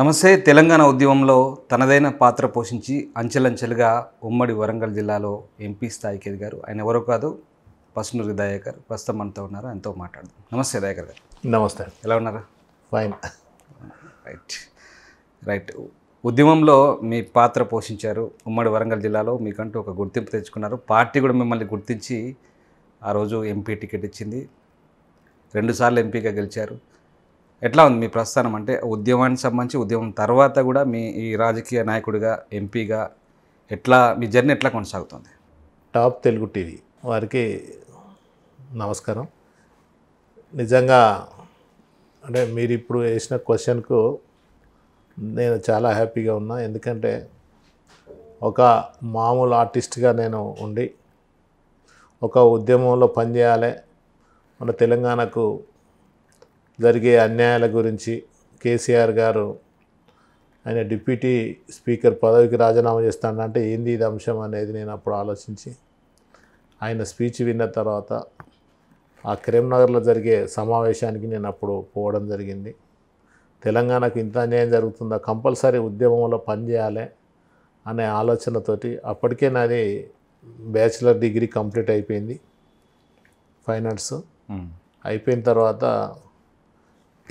నమస్తే తెలంగాణ ఉద్యమంలో తనదైన పాత్ర పోషించి అంచెలంచెలుగా ఉమ్మడి వరంగల్ జిల్లాలో ఎంపీ స్థాయికి ఎదిగారు ఆయన ఎవరో కాదు పసునూరి దయాకర్ ప్రస్తుతం మనతో ఉన్నారు ఆయనతో మాట్లాడదాం నమస్తే దయాకర్ గారు నమస్తే ఎలా ఉన్నారు ఫైన్ రైట్ రైట్ ఉద్యమంలో మీ పాత్ర పోషించారు ఉమ్మడి వరంగల్ జిల్లాలో మీకంటూ ఒక గుర్తింపు తెచ్చుకున్నారు పార్టీ కూడా మిమ్మల్ని గుర్తించి ఆ రోజు ఎంపీ టికెట్ ఇచ్చింది రెండుసార్లు ఎంపీగా గెలిచారు ఎట్లా ఉంది మీ ప్రస్థానం అంటే ఉద్యమానికి సంబంధించి ఉద్యమం తర్వాత కూడా మీ ఈ రాజకీయ నాయకుడిగా ఎంపీగా ఎట్లా మీ జర్నీ ఎట్లా కొనసాగుతుంది టాప్ తెలుగు టీవీ వారికి నమస్కారం నిజంగా అంటే మీరు ఇప్పుడు వేసిన క్వశ్చన్కు నేను చాలా హ్యాపీగా ఉన్నా ఎందుకంటే ఒక మామూలు ఆర్టిస్ట్గా నేను ఉండి ఒక ఉద్యమంలో పనిచేయాలి మన తెలంగాణకు జరిగే అన్యాయాల గురించి కేసీఆర్ గారు ఆయన డిప్యూటీ స్పీకర్ పదవికి రాజీనామా చేస్తానంటే ఏంది ఇది అంశం అనేది నేను అప్పుడు ఆలోచించి ఆయన స్పీచ్ విన్న తర్వాత ఆ కరీంనగర్లో జరిగే సమావేశానికి నేను అప్పుడు పోవడం జరిగింది తెలంగాణకు ఇంత అన్యాయం జరుగుతుందా కంపల్సరీ ఉద్యమంలో పనిచేయాలి అనే ఆలోచనతోటి అప్పటికే నాది బ్యాచిలర్ డిగ్రీ కంప్లీట్ అయిపోయింది ఫైనాన్స్ అయిపోయిన తర్వాత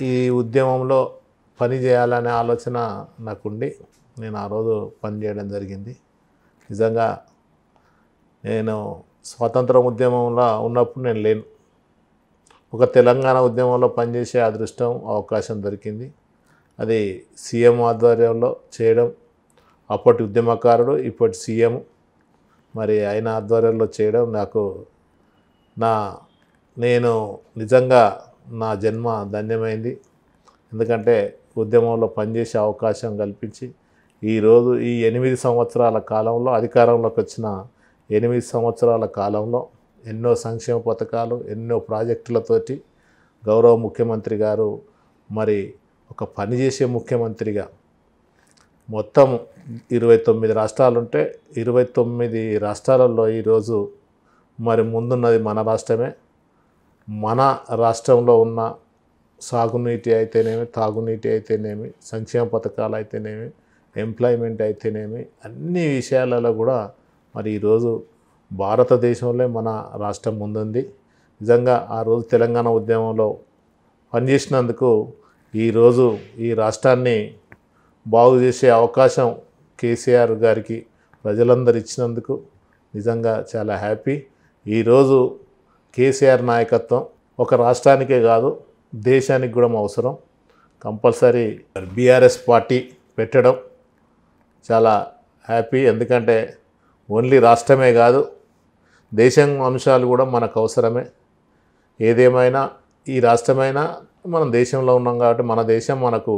ఈ ఉద్యమంలో పని చేయాలనే ఆలోచన నాకుండి నేను ఆ రోజు పని చేయడం జరిగింది నిజంగా నేను స్వాతంత్ర ఉద్యమంలో ఉన్నప్పుడు నేను లేను ఒక తెలంగాణ ఉద్యమంలో పనిచేసే అదృష్టం అవకాశం దొరికింది అది సీఎం ఆధ్వర్యంలో చేయడం అప్పటి ఉద్యమకారుడు ఇప్పటి సీఎం మరి ఆయన ఆధ్వర్యంలో చేయడం నాకు నా నేను నిజంగా నా జన్మ ధన్యమైంది ఎందుకంటే ఉద్యమంలో పనిచేసే అవకాశం కల్పించి ఈరోజు ఈ ఎనిమిది సంవత్సరాల కాలంలో అధికారంలోకి వచ్చిన ఎనిమిది సంవత్సరాల కాలంలో ఎన్నో సంక్షేమ పథకాలు ఎన్నో ప్రాజెక్టులతోటి గౌరవ ముఖ్యమంత్రి గారు మరి ఒక పనిచేసే ముఖ్యమంత్రిగా మొత్తం ఇరవై తొమ్మిది రాష్ట్రాలుంటే ఇరవై తొమ్మిది రాష్ట్రాలలో ఈరోజు మరి ముందున్నది మన రాష్ట్రమే మన రాష్ట్రంలో ఉన్న సాగునీటి అయితేనేమి తాగునీటి అయితేనేమి సంక్షేమ పథకాలు అయితేనేమి ఎంప్లాయ్మెంట్ అయితేనేమి అన్ని విషయాలలో కూడా మరి ఈరోజు భారతదేశంలో మన రాష్ట్రం ముందుంది నిజంగా ఆ రోజు తెలంగాణ ఉద్యమంలో పనిచేసినందుకు ఈరోజు ఈ రాష్ట్రాన్ని బాగు చేసే అవకాశం కేసీఆర్ గారికి ప్రజలందరు ఇచ్చినందుకు నిజంగా చాలా హ్యాపీ ఈరోజు కేసీఆర్ నాయకత్వం ఒక రాష్ట్రానికే కాదు దేశానికి కూడా అవసరం కంపల్సరీ బీఆర్ఎస్ పార్టీ పెట్టడం చాలా హ్యాపీ ఎందుకంటే ఓన్లీ రాష్ట్రమే కాదు దేశం అంశాలు కూడా మనకు అవసరమే ఏదేమైనా ఈ రాష్ట్రమైనా మనం దేశంలో ఉన్నాం కాబట్టి మన దేశం మనకు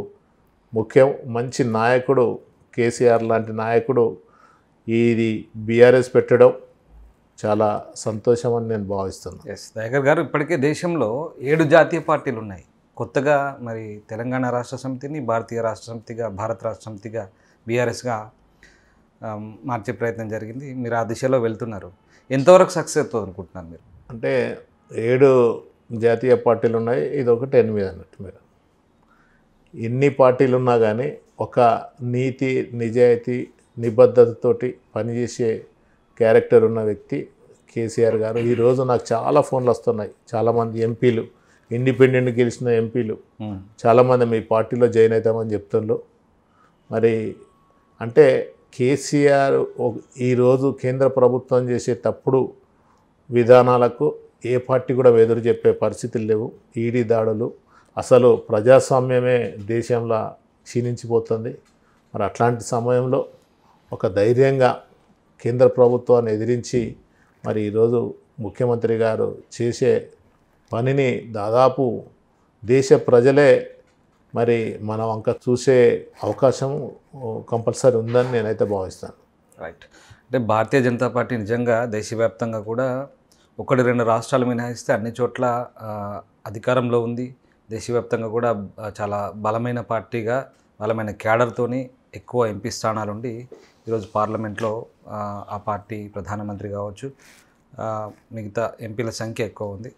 ముఖ్యం మంచి నాయకుడు కేసీఆర్ లాంటి నాయకుడు ఇది బీఆర్ఎస్ పెట్టడం చాలా సంతోషం అని నేను భావిస్తున్నాను ఎస్ దయాకర్ గారు ఇప్పటికే దేశంలో ఏడు జాతీయ పార్టీలు ఉన్నాయి కొత్తగా మరి తెలంగాణ రాష్ట్ర సమితిని భారతీయ రాష్ట్ర సమితిగా భారత రాష్ట్ర సమితిగా బీఆర్ఎస్గా మార్చే ప్రయత్నం జరిగింది మీరు ఆ దిశలో వెళ్తున్నారు ఎంతవరకు సక్సెస్ అవుతుంది అనుకుంటున్నారు మీరు అంటే ఏడు జాతీయ పార్టీలు ఉన్నాయి ఇది ఒకటి ఎనిమిది అన్నట్టు మీరు ఎన్ని పార్టీలు ఉన్నా కానీ ఒక నీతి నిజాయితీ నిబద్ధతతోటి పనిచేసే క్యారెక్టర్ ఉన్న వ్యక్తి కేసీఆర్ గారు ఈరోజు నాకు చాలా ఫోన్లు వస్తున్నాయి చాలామంది ఎంపీలు ఇండిపెండెంట్ గెలిచిన ఎంపీలు చాలామంది మీ పార్టీలో జాయిన్ అవుతామని చెప్తున్నారు మరి అంటే కేసీఆర్ ఈరోజు కేంద్ర ప్రభుత్వం చేసే తప్పుడు విధానాలకు ఏ పార్టీ కూడా ఎదురు చెప్పే పరిస్థితులు లేవు ఈడీ దాడులు అసలు ప్రజాస్వామ్యమే దేశంలో క్షీణించిపోతుంది మరి అట్లాంటి సమయంలో ఒక ధైర్యంగా కేంద్ర ప్రభుత్వాన్ని ఎదిరించి మరి ఈరోజు ముఖ్యమంత్రి గారు చేసే పనిని దాదాపు దేశ ప్రజలే మరి మనం అంక చూసే అవకాశం కంపల్సరీ ఉందని నేనైతే భావిస్తాను రైట్ అంటే భారతీయ జనతా పార్టీ నిజంగా దేశవ్యాప్తంగా కూడా ఒకటి రెండు రాష్ట్రాలు మినహాయిస్తే అన్ని చోట్ల అధికారంలో ఉంది దేశవ్యాప్తంగా కూడా చాలా బలమైన పార్టీగా బలమైన క్యాడర్తోని ఎక్కువ ఎంపీ ఉండి ఈరోజు పార్లమెంట్లో ఆ పార్టీ ప్రధానమంత్రి కావచ్చు మిగతా ఎంపీల సంఖ్య ఎక్కువ ఉంది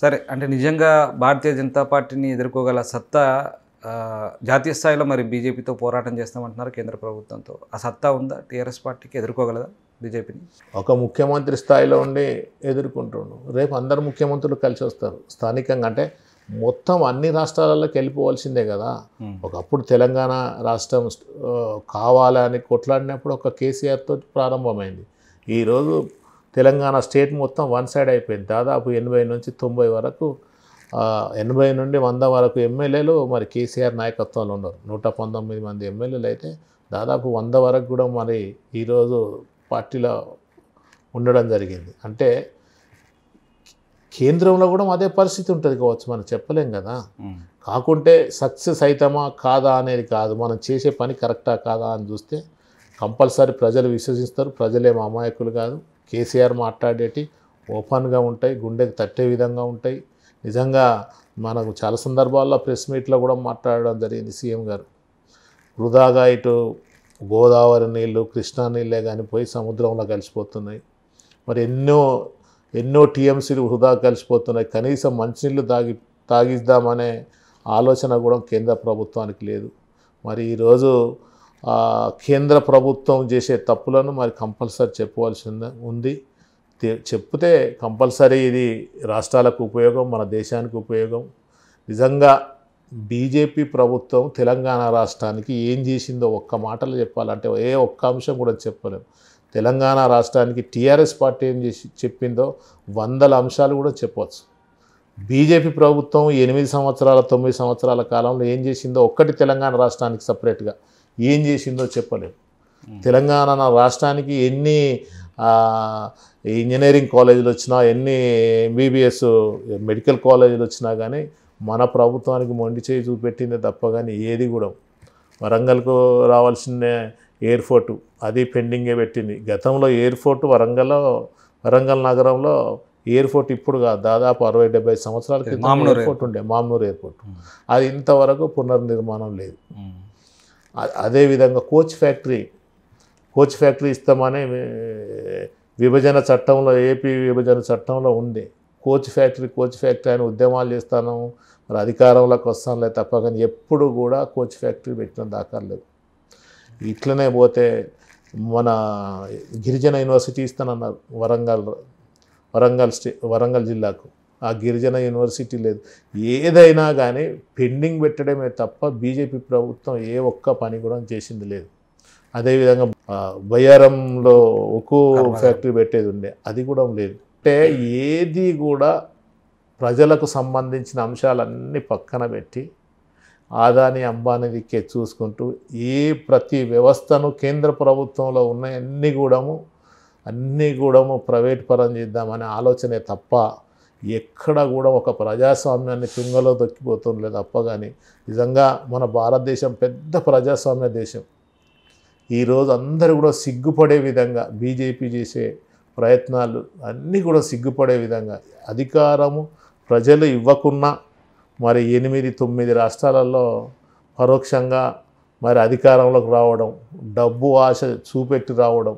సరే అంటే నిజంగా భారతీయ జనతా పార్టీని ఎదుర్కోగల సత్తా జాతీయ స్థాయిలో మరి బీజేపీతో పోరాటం చేస్తామంటున్నారు కేంద్ర ప్రభుత్వంతో ఆ సత్తా ఉందా టీఆర్ఎస్ పార్టీకి ఎదుర్కోగలదా బీజేపీని ఒక ముఖ్యమంత్రి స్థాయిలో ఉండి ఎదుర్కొంటుండు రేపు అందరు ముఖ్యమంత్రులు కలిసి వస్తారు స్థానికంగా అంటే మొత్తం అన్ని రాష్ట్రాలలోకి వెళ్ళిపోవాల్సిందే కదా ఒకప్పుడు తెలంగాణ రాష్ట్రం కావాలని కొట్లాడినప్పుడు ఒక కేసీఆర్తో ప్రారంభమైంది ఈరోజు తెలంగాణ స్టేట్ మొత్తం వన్ సైడ్ అయిపోయింది దాదాపు ఎనభై నుంచి తొంభై వరకు ఎనభై నుండి వంద వరకు ఎమ్మెల్యేలు మరి కేసీఆర్ నాయకత్వంలో ఉన్నారు నూట పంతొమ్మిది మంది ఎమ్మెల్యేలు అయితే దాదాపు వంద వరకు కూడా మరి ఈరోజు పార్టీలో ఉండడం జరిగింది అంటే కేంద్రంలో కూడా అదే పరిస్థితి ఉంటుంది కావచ్చు మనం చెప్పలేం కదా కాకుంటే సక్సెస్ అవుతామా కాదా అనేది కాదు మనం చేసే పని కరెక్టా కాదా అని చూస్తే కంపల్సరీ ప్రజలు విశ్వసిస్తారు ప్రజలేం అమాయకులు కాదు కేసీఆర్ మాట్లాడేటి ఓపెన్గా ఉంటాయి గుండెకి తట్టే విధంగా ఉంటాయి నిజంగా మనకు చాలా సందర్భాల్లో ప్రెస్ మీట్లో కూడా మాట్లాడడం జరిగింది సీఎం గారు వృధాగా ఇటు గోదావరి నీళ్ళు కృష్ణా నీళ్ళే కానీ పోయి సముద్రంలో కలిసిపోతున్నాయి మరి ఎన్నో ఎన్నో టీఎంసీలు వృధా కలిసిపోతున్నాయి కనీసం మంచినీళ్ళు తాగి తాగిద్దామనే ఆలోచన కూడా కేంద్ర ప్రభుత్వానికి లేదు మరి ఈరోజు కేంద్ర ప్రభుత్వం చేసే తప్పులను మరి కంపల్సరీ చెప్పవలసింది ఉంది చెప్తే కంపల్సరీ ఇది రాష్ట్రాలకు ఉపయోగం మన దేశానికి ఉపయోగం నిజంగా బీజేపీ ప్రభుత్వం తెలంగాణ రాష్ట్రానికి ఏం చేసిందో ఒక్క మాటలు చెప్పాలంటే ఏ ఒక్క అంశం కూడా చెప్పలేము తెలంగాణ రాష్ట్రానికి టీఆర్ఎస్ పార్టీ ఏం చేసి చెప్పిందో వందల అంశాలు కూడా చెప్పవచ్చు బీజేపీ ప్రభుత్వం ఎనిమిది సంవత్సరాల తొమ్మిది సంవత్సరాల కాలంలో ఏం చేసిందో ఒక్కటి తెలంగాణ రాష్ట్రానికి సపరేట్గా ఏం చేసిందో చెప్పలేము తెలంగాణ రాష్ట్రానికి ఎన్ని ఇంజనీరింగ్ కాలేజీలు వచ్చినా ఎన్ని ఎంబీబీఎస్ మెడికల్ కాలేజీలు వచ్చినా కానీ మన ప్రభుత్వానికి మొండి చేయి చూపెట్టిందే తప్ప కానీ ఏది కూడా వరంగల్కు రావాల్సిన ఎయిర్పోర్టు అది పెండింగే పెట్టింది గతంలో ఎయిర్పోర్టు వరంగల్లో వరంగల్ నగరంలో ఎయిర్పోర్ట్ ఇప్పుడు కాదు దాదాపు అరవై డెబ్బై సంవత్సరాల క్రితం ఎయిర్పోర్ట్ ఉండే మామూలు ఎయిర్పోర్ట్ అది ఇంతవరకు పునర్నిర్మాణం లేదు అదేవిధంగా కోచ్ ఫ్యాక్టరీ కోచ్ ఫ్యాక్టరీ ఇస్తామని విభజన చట్టంలో ఏపీ విభజన చట్టంలో ఉంది కోచ్ ఫ్యాక్టరీ కోచ్ ఫ్యాక్టరీ అని ఉద్యమాలు చేస్తాను మరి అధికారంలోకి వస్తానులే తప్ప కానీ ఎప్పుడు కూడా కోచ్ ఫ్యాక్టరీ పెట్టిన దాకా లేదు ఇట్లనే పోతే మన గిరిజన యూనివర్సిటీ ఇస్తానన్నారు వరంగల్ వరంగల్ స్టే వరంగల్ జిల్లాకు ఆ గిరిజన యూనివర్సిటీ లేదు ఏదైనా కానీ పెండింగ్ పెట్టడమే తప్ప బీజేపీ ప్రభుత్వం ఏ ఒక్క పని కూడా చేసింది లేదు అదేవిధంగా బయ్యారంలో ఒక్కో ఫ్యాక్టరీ పెట్టేది ఉండే అది కూడా లేదు అంటే ఏది కూడా ప్రజలకు సంబంధించిన అంశాలన్నీ పక్కన పెట్టి ఆదాని అంబానీ దిక్కే చూసుకుంటూ ఏ ప్రతి వ్యవస్థను కేంద్ర ప్రభుత్వంలో ఉన్న అన్ని కూడాము అన్నీ కూడాము ప్రైవేట్ పరం చేద్దామనే ఆలోచనే తప్ప ఎక్కడ కూడా ఒక ప్రజాస్వామ్యాన్ని తుంగలో లేదు తప్ప కానీ నిజంగా మన భారతదేశం పెద్ద ప్రజాస్వామ్య దేశం ఈరోజు అందరూ కూడా సిగ్గుపడే విధంగా బీజేపీ చేసే ప్రయత్నాలు అన్నీ కూడా సిగ్గుపడే విధంగా అధికారము ప్రజలు ఇవ్వకున్నా మరి ఎనిమిది తొమ్మిది రాష్ట్రాలలో పరోక్షంగా మరి అధికారంలోకి రావడం డబ్బు ఆశ చూపెట్టి రావడం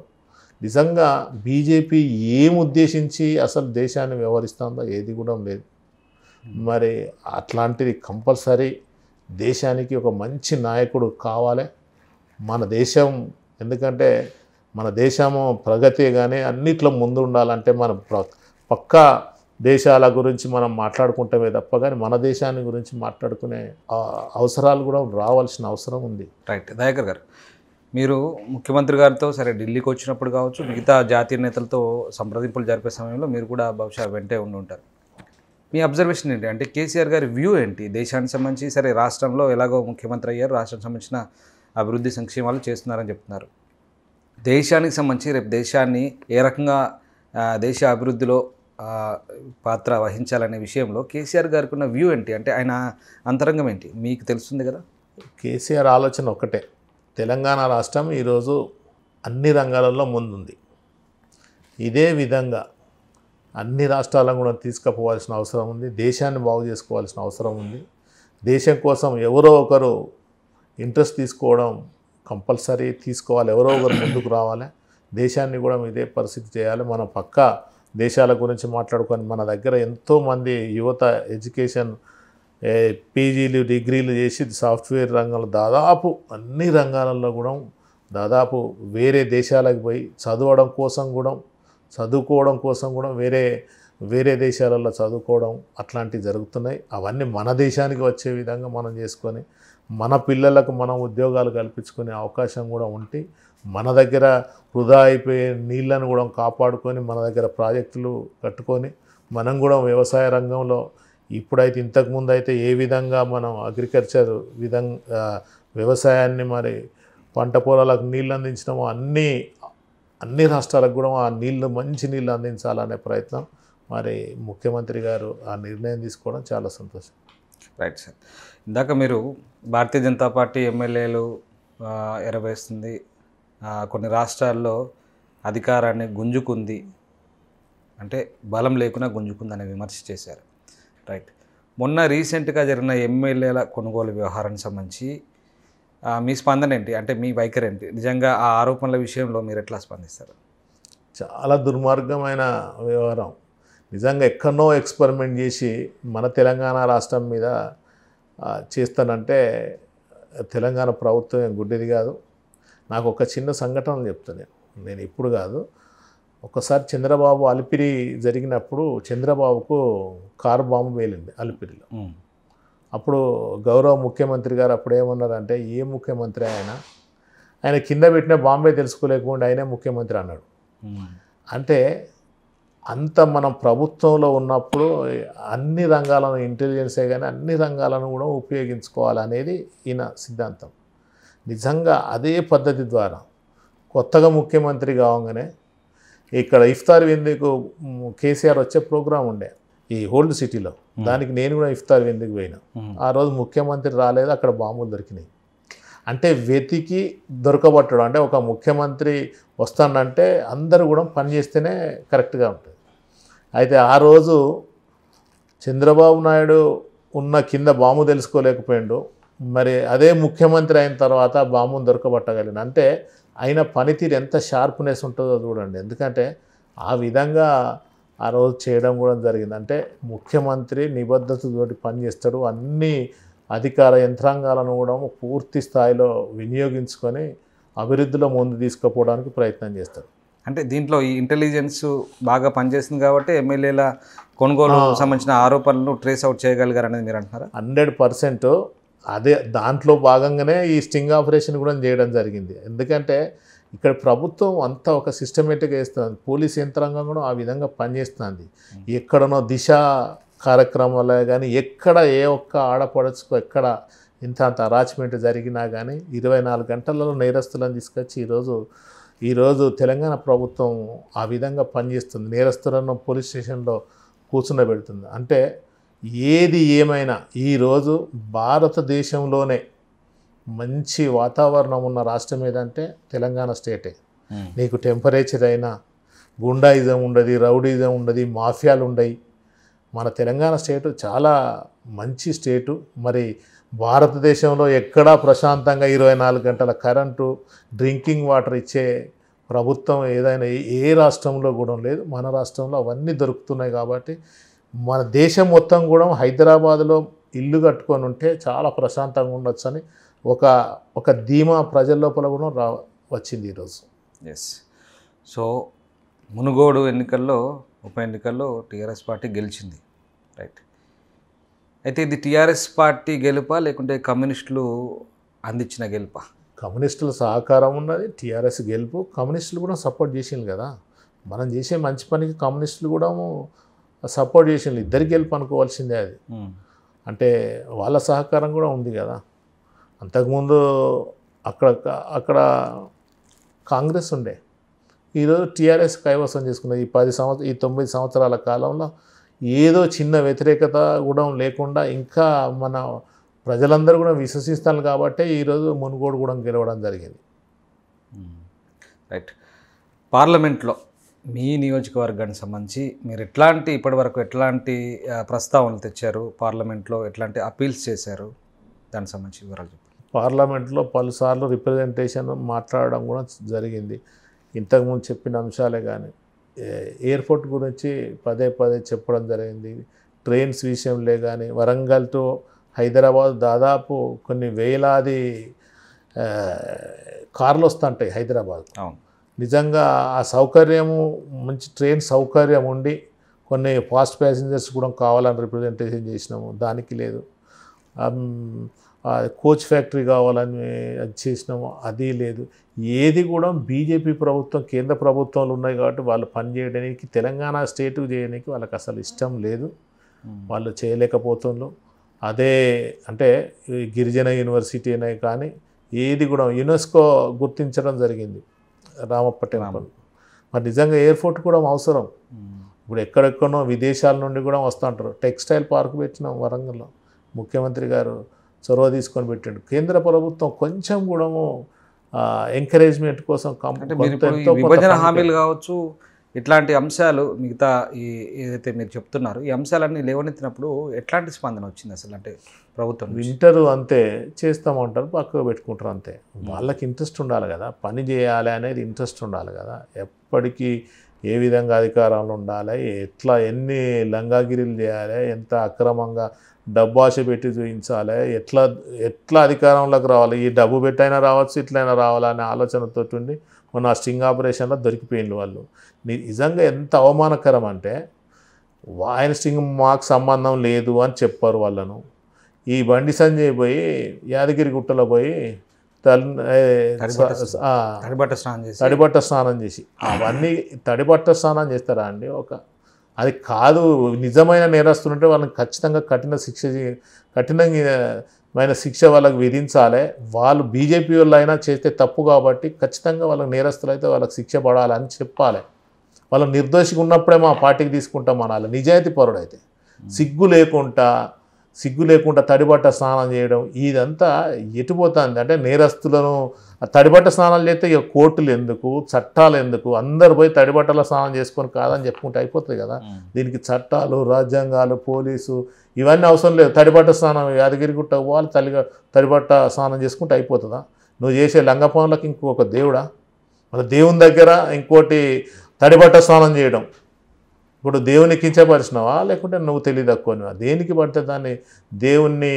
నిజంగా బీజేపీ ఏం ఉద్దేశించి అసలు దేశాన్ని వ్యవహరిస్తుందో ఏది కూడా లేదు మరి అట్లాంటిది కంపల్సరీ దేశానికి ఒక మంచి నాయకుడు కావాలి మన దేశం ఎందుకంటే మన దేశము ప్రగతి కానీ అన్నిట్లో ముందు ఉండాలంటే మన పక్కా దేశాల గురించి మనం మాట్లాడుకుంటామే తప్ప కానీ మన దేశాన్ని గురించి మాట్లాడుకునే అవసరాలు కూడా రావాల్సిన అవసరం ఉంది రైట్ దయాకర్ గారు మీరు ముఖ్యమంత్రి గారితో సరే ఢిల్లీకి వచ్చినప్పుడు కావచ్చు మిగతా జాతీయ నేతలతో సంప్రదింపులు జరిపే సమయంలో మీరు కూడా బహుశా వెంటే ఉండి ఉంటారు మీ అబ్జర్వేషన్ ఏంటి అంటే కేసీఆర్ గారి వ్యూ ఏంటి దేశానికి సంబంధించి సరే రాష్ట్రంలో ఎలాగో ముఖ్యమంత్రి అయ్యారు రాష్ట్రానికి సంబంధించిన అభివృద్ధి సంక్షేమాలు చేస్తున్నారని చెప్తున్నారు దేశానికి సంబంధించి రేపు దేశాన్ని ఏ రకంగా దేశ అభివృద్ధిలో పాత్ర వహించాలనే విషయంలో కేసీఆర్ గారికి ఉన్న వ్యూ ఏంటి అంటే ఆయన అంతరంగం ఏంటి మీకు తెలుస్తుంది కదా కేసీఆర్ ఆలోచన ఒకటే తెలంగాణ రాష్ట్రం ఈరోజు అన్ని రంగాలలో ముందుంది ఇదే విధంగా అన్ని రాష్ట్రాలను కూడా తీసుకుపోవాల్సిన అవసరం ఉంది దేశాన్ని బాగు చేసుకోవాల్సిన అవసరం ఉంది దేశం కోసం ఎవరో ఒకరు ఇంట్రెస్ట్ తీసుకోవడం కంపల్సరీ తీసుకోవాలి ఎవరో ఒకరు ముందుకు రావాలి దేశాన్ని కూడా ఇదే పరిస్థితి చేయాలి మన పక్క దేశాల గురించి మాట్లాడుకొని మన దగ్గర ఎంతోమంది యువత ఎడ్యుకేషన్ పీజీలు డిగ్రీలు చేసి సాఫ్ట్వేర్ రంగంలో దాదాపు అన్ని రంగాలలో కూడా దాదాపు వేరే దేశాలకు పోయి చదవడం కోసం కూడా చదువుకోవడం కోసం కూడా వేరే వేరే దేశాలలో చదువుకోవడం అట్లాంటివి జరుగుతున్నాయి అవన్నీ మన దేశానికి వచ్చే విధంగా మనం చేసుకొని మన పిల్లలకు మనం ఉద్యోగాలు కల్పించుకునే అవకాశం కూడా ఉంటే మన దగ్గర వృధా అయిపోయే నీళ్ళను కూడా కాపాడుకొని మన దగ్గర ప్రాజెక్టులు కట్టుకొని మనం కూడా వ్యవసాయ రంగంలో ఇప్పుడైతే ఇంతకుముందు అయితే ఏ విధంగా మనం అగ్రికల్చర్ విధంగా వ్యవసాయాన్ని మరి పంట పొలాలకు నీళ్ళు అందించినామో అన్ని అన్ని రాష్ట్రాలకు కూడా ఆ నీళ్లు మంచి నీళ్ళు అందించాలనే ప్రయత్నం మరి ముఖ్యమంత్రి గారు ఆ నిర్ణయం తీసుకోవడం చాలా సంతోషం రైట్ సార్ ఇందాక మీరు భారతీయ జనతా పార్టీ ఎమ్మెల్యేలు ఎరవేస్తుంది కొన్ని రాష్ట్రాల్లో అధికారాన్ని గుంజుకుంది అంటే బలం లేకుండా అనే విమర్శ చేశారు రైట్ మొన్న రీసెంట్గా జరిగిన ఎమ్మెల్యేల కొనుగోలు వ్యవహారానికి సంబంధించి మీ స్పందన ఏంటి అంటే మీ వైఖరి ఏంటి నిజంగా ఆ ఆరోపణల విషయంలో మీరు ఎట్లా స్పందిస్తారు చాలా దుర్మార్గమైన వ్యవహారం నిజంగా ఎక్కడో ఎక్స్పెరిమెంట్ చేసి మన తెలంగాణ రాష్ట్రం మీద చేస్తానంటే తెలంగాణ ప్రభుత్వం గుడ్డిది కాదు నాకు ఒక చిన్న సంఘటన చెప్తా నేను నేను ఇప్పుడు కాదు ఒకసారి చంద్రబాబు అలిపిరి జరిగినప్పుడు చంద్రబాబుకు కారు బాంబు వేలింది అలిపిరిలో అప్పుడు గౌరవ ముఖ్యమంత్రి గారు అప్పుడు ఏమన్నారంటే ఏ ముఖ్యమంత్రి ఆయన ఆయన కింద పెట్టిన బాంబే తెలుసుకోలేకుండా ఆయనే ముఖ్యమంత్రి అన్నాడు అంటే అంత మనం ప్రభుత్వంలో ఉన్నప్పుడు అన్ని రంగాలను ఇంటెలిజెన్సే కానీ అన్ని రంగాలను కూడా ఉపయోగించుకోవాలనేది ఈయన సిద్ధాంతం నిజంగా అదే పద్ధతి ద్వారా కొత్తగా ముఖ్యమంత్రి కావంగానే ఇక్కడ ఇఫ్తార్ విందుకు కేసీఆర్ వచ్చే ప్రోగ్రాం ఉండే ఈ ఓల్డ్ సిటీలో దానికి నేను కూడా ఇఫ్తార్ విందుకు పోయినా ఆ రోజు ముఖ్యమంత్రి రాలేదు అక్కడ బాంబులు దొరికినాయి అంటే వెతికి దొరకబట్టడం అంటే ఒక ముఖ్యమంత్రి వస్తానంటే అందరూ కూడా పనిచేస్తేనే కరెక్ట్గా ఉంటుంది అయితే ఆ రోజు చంద్రబాబు నాయుడు ఉన్న కింద బాంబు తెలుసుకోలేకపోయాడు మరి అదే ముఖ్యమంత్రి అయిన తర్వాత బాంబును దొరకబట్టగలిగిన అంటే ఆయన పనితీరు ఎంత షార్ప్నెస్ ఉంటుందో చూడండి ఎందుకంటే ఆ విధంగా ఆ రోజు చేయడం కూడా జరిగింది అంటే ముఖ్యమంత్రి నిబద్ధతతోటి పనిచేస్తాడు అన్ని అధికార యంత్రాంగాలను కూడా పూర్తి స్థాయిలో వినియోగించుకొని అభివృద్ధిలో ముందు తీసుకుపోవడానికి ప్రయత్నం చేస్తాడు అంటే దీంట్లో ఈ ఇంటెలిజెన్స్ బాగా పనిచేసింది కాబట్టి ఎమ్మెల్యేల కొనుగోలు సంబంధించిన ఆరోపణలు ట్రేస్ అవుట్ చేయగలిగారు అనేది మీరు అంటున్నారు హండ్రెడ్ పర్సెంట్ అదే దాంట్లో భాగంగానే ఈ స్టింగ్ ఆపరేషన్ కూడా చేయడం జరిగింది ఎందుకంటే ఇక్కడ ప్రభుత్వం అంతా ఒక సిస్టమేటిక్గా వేస్తుంది పోలీస్ యంత్రాంగం కూడా ఆ విధంగా పనిచేస్తుంది ఎక్కడనో దిశ కార్యక్రమాలే కానీ ఎక్కడ ఏ ఒక్క ఆడపడచుకో ఎక్కడ ఇంత అంత అరాచ్మెంట్ జరిగినా కానీ ఇరవై నాలుగు గంటలలో నేరస్తులను తీసుకొచ్చి ఈరోజు ఈరోజు తెలంగాణ ప్రభుత్వం ఆ విధంగా పనిచేస్తుంది నేరస్తులను పోలీస్ స్టేషన్లో కూర్చుండబెడుతుంది అంటే ఏది ఏమైనా ఈరోజు భారతదేశంలోనే మంచి వాతావరణం ఉన్న రాష్ట్రం ఏదంటే తెలంగాణ స్టేటే నీకు టెంపరేచర్ అయినా గుండాయిజం ఉండదు రౌడీజం ఉండదు మాఫియాలు ఉండయి మన తెలంగాణ స్టేటు చాలా మంచి స్టేటు మరి భారతదేశంలో ఎక్కడా ప్రశాంతంగా ఇరవై నాలుగు గంటల కరెంటు డ్రింకింగ్ వాటర్ ఇచ్చే ప్రభుత్వం ఏదైనా ఏ రాష్ట్రంలో కూడా లేదు మన రాష్ట్రంలో అవన్నీ దొరుకుతున్నాయి కాబట్టి మన దేశం మొత్తం కూడా హైదరాబాద్లో ఇల్లు కట్టుకొని ఉంటే చాలా ప్రశాంతంగా ఉండొచ్చు అని ఒక ఒక ధీమా ప్రజల లోపల కూడా రా వచ్చింది ఈరోజు ఎస్ సో మునుగోడు ఎన్నికల్లో ఉప ఎన్నికల్లో టీఆర్ఎస్ పార్టీ గెలిచింది రైట్ అయితే ఇది టీఆర్ఎస్ పార్టీ గెలుప లేకుంటే కమ్యూనిస్టులు అందించిన గెలుప కమ్యూనిస్టుల సహకారం ఉన్నది టీఆర్ఎస్ గెలుపు కమ్యూనిస్టులు కూడా సపోర్ట్ చేసింది కదా మనం చేసే మంచి పనికి కమ్యూనిస్టులు కూడా సపోర్ట్ చేసిన ఇద్దరికి వెళ్ళి పనుకోవాల్సిందే అది అంటే వాళ్ళ సహకారం కూడా ఉంది కదా అంతకుముందు అక్కడ అక్కడ కాంగ్రెస్ ఉండే ఈరోజు టీఆర్ఎస్ కైవసం చేసుకున్న ఈ పది సంవత్సరం ఈ తొమ్మిది సంవత్సరాల కాలంలో ఏదో చిన్న వ్యతిరేకత కూడా లేకుండా ఇంకా మన ప్రజలందరూ కూడా విశ్వసిస్తాను కాబట్టి ఈరోజు మునుగోడు కూడా గెలవడం జరిగింది రైట్ పార్లమెంట్లో మీ నియోజకవర్గానికి సంబంధించి మీరు ఎట్లాంటి ఇప్పటివరకు ఎట్లాంటి ప్రస్తావనలు తెచ్చారు పార్లమెంట్లో ఎట్లాంటి అపీల్స్ చేశారు దానికి సంబంధించి వివరాలు చెప్పండి పార్లమెంట్లో పలుసార్లు రిప్రజెంటేషన్ మాట్లాడడం కూడా జరిగింది ఇంతకుముందు చెప్పిన అంశాలే కానీ ఎయిర్పోర్ట్ గురించి పదే పదే చెప్పడం జరిగింది ట్రైన్స్ విషయంలో కానీ వరంగల్ టు హైదరాబాద్ దాదాపు కొన్ని వేలాది కార్లు వస్తుంటాయి హైదరాబాద్ అవును నిజంగా ఆ సౌకర్యము మంచి ట్రైన్ సౌకర్యం ఉండి కొన్ని ఫాస్ట్ ప్యాసింజర్స్ కూడా కావాలని రిప్రజెంటేషన్ చేసినాము దానికి లేదు కోచ్ ఫ్యాక్టరీ కావాలని అది చేసినాము అది లేదు ఏది కూడా బీజేపీ ప్రభుత్వం కేంద్ర ప్రభుత్వాలు ఉన్నాయి కాబట్టి వాళ్ళు పనిచేయడానికి తెలంగాణ స్టేట్ చేయడానికి వాళ్ళకి అసలు ఇష్టం లేదు వాళ్ళు చేయలేకపోతున్నారు అదే అంటే గిరిజన యూనివర్సిటీ అనే కానీ ఏది కూడా యునెస్కో గుర్తించడం జరిగింది రామప్పటి మరి నిజంగా ఎయిర్పోర్ట్ కూడా అవసరం ఇప్పుడు ఎక్కడెక్కడో విదేశాల నుండి కూడా వస్తూ ఉంటారు టెక్స్టైల్ పార్క్ పెట్టినాం వరంగల్లో ముఖ్యమంత్రి గారు చొరవ తీసుకొని పెట్టాడు కేంద్ర ప్రభుత్వం కొంచెం కూడా ఎంకరేజ్మెంట్ కోసం విభజన హామీలు కావచ్చు ఇట్లాంటి అంశాలు మిగతా ఈ ఏదైతే మీరు చెప్తున్నారు ఈ అంశాలన్నీ లేవనెత్తినప్పుడు ఎట్లాంటి స్పందన వచ్చింది అసలు అంటే ప్రభుత్వం వింటరు అంతే చేస్తామంటారు పక్కకు పెట్టుకుంటారు అంతే వాళ్ళకి ఇంట్రెస్ట్ ఉండాలి కదా పని చేయాలి అనేది ఇంట్రెస్ట్ ఉండాలి కదా ఎప్పటికీ ఏ విధంగా అధికారంలో ఉండాలి ఎట్లా ఎన్ని లంగాగిరీలు చేయాలి ఎంత అక్రమంగా డబ్బాశ పెట్టి చూపించాలి ఎట్లా ఎట్లా అధికారంలోకి రావాలి ఈ డబ్బు పెట్టైనా రావచ్చు ఇట్లయినా రావాలనే ఆలోచనతో ఉండి మొన్న ఆ స్టింగ్ ఆపరేషన్లో దొరికిపోయిండు వాళ్ళు నిజంగా ఎంత అవమానకరం అంటే ఆయన స్టింగ్ మాకు సంబంధం లేదు అని చెప్పారు వాళ్ళను ఈ బండి సంజయ్ పోయి యాదగిరి గుట్టలో పోయి తడిబట్ట స్నానం చేసి తడిబట్ట స్నానం చేసి అవన్నీ తడిబట్ట స్నానం చేస్తారా అండి ఒక అది కాదు నిజమైన నేరస్తులు ఉంటే వాళ్ళని ఖచ్చితంగా కఠిన శిక్ష కఠినంగా మైన శిక్ష వాళ్ళకి విధించాలి వాళ్ళు బీజేపీ వాళ్ళు అయినా చేస్తే తప్పు కాబట్టి ఖచ్చితంగా వాళ్ళకి నేరస్తులు అయితే వాళ్ళకి శిక్ష పడాలని చెప్పాలి వాళ్ళు నిర్దోషిగా ఉన్నప్పుడే మా పార్టీకి తీసుకుంటాం అనాలి నిజాయితీ పరుడైతే సిగ్గు లేకుండా సిగ్గు లేకుండా తడిబట్ట స్నానం చేయడం ఇదంతా ఎటుపోతుంది అంటే నేరస్తులను తడిబట్ట స్నానాలు చేస్తే ఇక కోర్టులు ఎందుకు చట్టాలు ఎందుకు అందరు పోయి తడిబట్టలో స్నానం చేసుకొని కాదని చెప్పుకుంటే అయిపోతుంది కదా దీనికి చట్టాలు రాజ్యాంగాలు పోలీసు ఇవన్నీ అవసరం లేదు తడిబట్ట స్నానం యాదగిరిగుట్ట పోవాలి తల్లిగా తడిబట్ట స్నానం చేసుకుంటే అయిపోతుందా నువ్వు చేసే లంగపానులకు ఇంకొక దేవుడా మన దేవుని దగ్గర ఇంకోటి తడిబట్ట స్నానం చేయడం ఇప్పుడు దేవుని కించపరిచినావా లేకుంటే నువ్వు తెలియదక్కువనివా దేనికి పడితే దాన్ని దేవుణ్ణి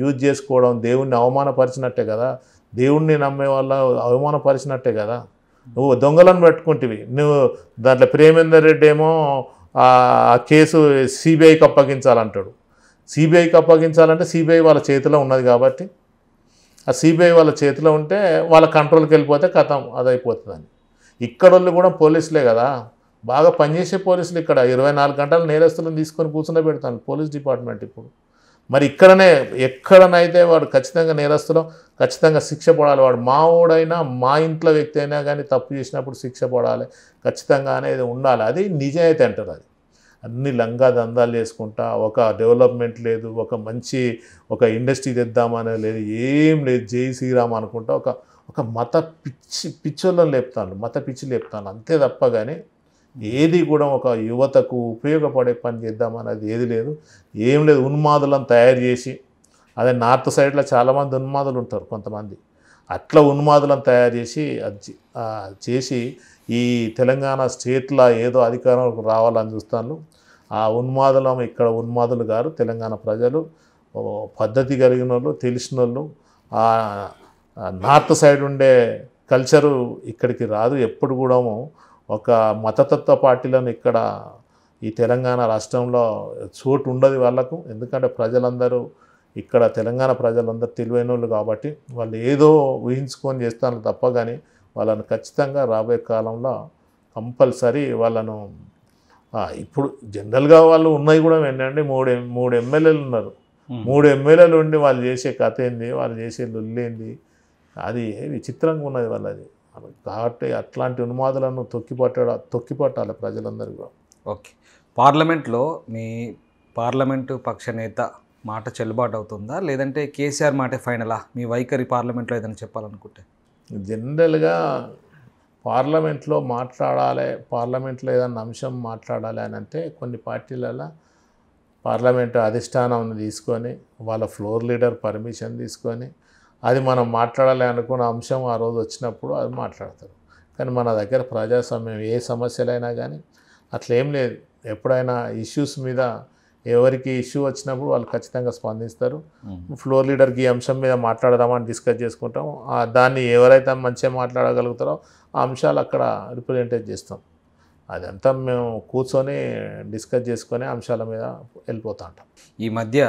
యూజ్ చేసుకోవడం దేవుణ్ణి అవమానపరిచినట్టే కదా దేవుణ్ణి నమ్మే వాళ్ళ అవమానపరిచినట్టే కదా నువ్వు దొంగలను పెట్టుకుంటివి నువ్వు దాంట్లో ప్రేమేందర్ రెడ్డి ఏమో ఆ కేసు సిబిఐకి అప్పగించాలంటాడు సిబిఐకి అప్పగించాలంటే సిబిఐ వాళ్ళ చేతిలో ఉన్నది కాబట్టి ఆ సిబిఐ వాళ్ళ చేతిలో ఉంటే వాళ్ళ కంట్రోల్కి వెళ్ళిపోతే కథం అదైపోతుందని ఇక్కడ వాళ్ళు కూడా పోలీసులే కదా బాగా పనిచేసే పోలీసులు ఇక్కడ ఇరవై నాలుగు గంటలు నేరస్తులను తీసుకొని కూర్చున్న పెడతాను పోలీస్ డిపార్ట్మెంట్ ఇప్పుడు మరి ఇక్కడనే ఎక్కడనైతే వాడు ఖచ్చితంగా నేరస్తులో ఖచ్చితంగా శిక్ష పడాలి వాడు మా ఊడైనా మా ఇంట్లో వ్యక్తి అయినా కానీ తప్పు చేసినప్పుడు శిక్ష పడాలి ఖచ్చితంగా అనేది ఉండాలి అది అయితే అంటారు అది అన్ని లంగా దందాలు చేసుకుంటా ఒక డెవలప్మెంట్ లేదు ఒక మంచి ఒక ఇండస్ట్రీ తెద్దామనే లేదు ఏం లేదు జై శ్రీరామ్ అనుకుంటా ఒక ఒక మత పిచ్చి పిచ్చోళ్ళని లేపుతాను మత పిచ్చి లేపుతాను అంతే తప్ప కానీ ఏది కూడా ఒక యువతకు ఉపయోగపడే పని చేద్దామన్నది ఏది లేదు ఏం లేదు ఉన్మాదులను తయారు చేసి అదే నార్త్ సైడ్లో చాలామంది ఉన్మాదులు ఉంటారు కొంతమంది అట్లా ఉన్మాదులను తయారు చేసి అది చేసి ఈ తెలంగాణ స్టేట్లో ఏదో అధికారంలోకి రావాలని చూస్తాను ఆ ఉన్మాదులం ఇక్కడ ఉన్మాదులు గారు తెలంగాణ ప్రజలు పద్ధతి కలిగిన వాళ్ళు తెలిసిన వాళ్ళు నార్త్ సైడ్ ఉండే కల్చరు ఇక్కడికి రాదు ఎప్పుడు కూడా ఒక మతతత్వ పార్టీలను ఇక్కడ ఈ తెలంగాణ రాష్ట్రంలో చోటు ఉండదు వాళ్ళకు ఎందుకంటే ప్రజలందరూ ఇక్కడ తెలంగాణ ప్రజలందరూ తెలివైన వాళ్ళు కాబట్టి వాళ్ళు ఏదో ఊహించుకొని చేస్తాను తప్ప కానీ వాళ్ళను ఖచ్చితంగా రాబోయే కాలంలో కంపల్సరీ వాళ్ళను ఇప్పుడు జనరల్గా వాళ్ళు ఉన్నాయి కూడా ఏంటంటే మూడు మూడు ఎమ్మెల్యేలు ఉన్నారు మూడు ఎమ్మెల్యేలు ఉండి వాళ్ళు చేసే కథ ఏంది వాళ్ళు చేసే లొల్లేంది అది విచిత్రంగా ఉన్నది వాళ్ళది కాబట్టి అట్లాంటి ఉన్మాదులను తొక్కిపట్టడం తొక్కిపట్టాలి ప్రజలందరూ కూడా ఓకే పార్లమెంట్లో మీ పార్లమెంటు పక్ష నేత మాట చెల్లుబాటు అవుతుందా లేదంటే కేసీఆర్ మాటే ఫైనలా మీ వైఖరి పార్లమెంట్లో ఏదైనా చెప్పాలనుకుంటే జనరల్గా పార్లమెంట్లో మాట్లాడాలి పార్లమెంట్లో ఏదైనా అంశం మాట్లాడాలి అని అంటే కొన్ని పార్టీలలో పార్లమెంట్ అధిష్టానం తీసుకొని వాళ్ళ ఫ్లోర్ లీడర్ పర్మిషన్ తీసుకొని అది మనం మాట్లాడాలి అనుకున్న అంశం ఆ రోజు వచ్చినప్పుడు అది మాట్లాడతారు కానీ మన దగ్గర ప్రజాస్వామ్యం ఏ సమస్యలైనా కానీ అట్లేం లేదు ఎప్పుడైనా ఇష్యూస్ మీద ఎవరికి ఇష్యూ వచ్చినప్పుడు వాళ్ళు ఖచ్చితంగా స్పందిస్తారు ఫ్లోర్ లీడర్కి ఈ అంశం మీద మాట్లాడదామని డిస్కస్ చేసుకుంటాం దాన్ని ఎవరైతే మంచిగా మాట్లాడగలుగుతారో ఆ అంశాలు అక్కడ రిప్రజెంటేట్ చేస్తాం అదంతా మేము కూర్చొని డిస్కస్ చేసుకొని అంశాల మీద వెళ్ళిపోతూ ఉంటాం ఈ మధ్య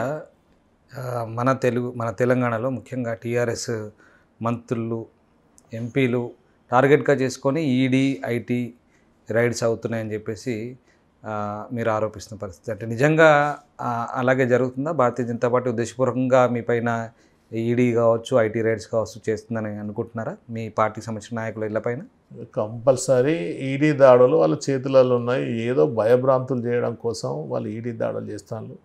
మన తెలుగు మన తెలంగాణలో ముఖ్యంగా టీఆర్ఎస్ మంత్రులు ఎంపీలు టార్గెట్గా చేసుకొని ఈడీ ఐటీ రైడ్స్ అవుతున్నాయని చెప్పేసి మీరు ఆరోపిస్తున్న పరిస్థితి అంటే నిజంగా అలాగే జరుగుతుందా భారతీయ జనతా పార్టీ ఉద్దేశపూర్వకంగా మీ పైన ఈడీ కావచ్చు ఐటీ రైడ్స్ కావచ్చు చేస్తుందని అనుకుంటున్నారా మీ పార్టీకి సంబంధించిన నాయకుల పైన కంపల్సరీ ఈడీ దాడులు వాళ్ళ చేతులలో ఉన్నాయి ఏదో భయభ్రాంతులు చేయడం కోసం వాళ్ళు ఈడీ దాడులు చేస్తున్నారు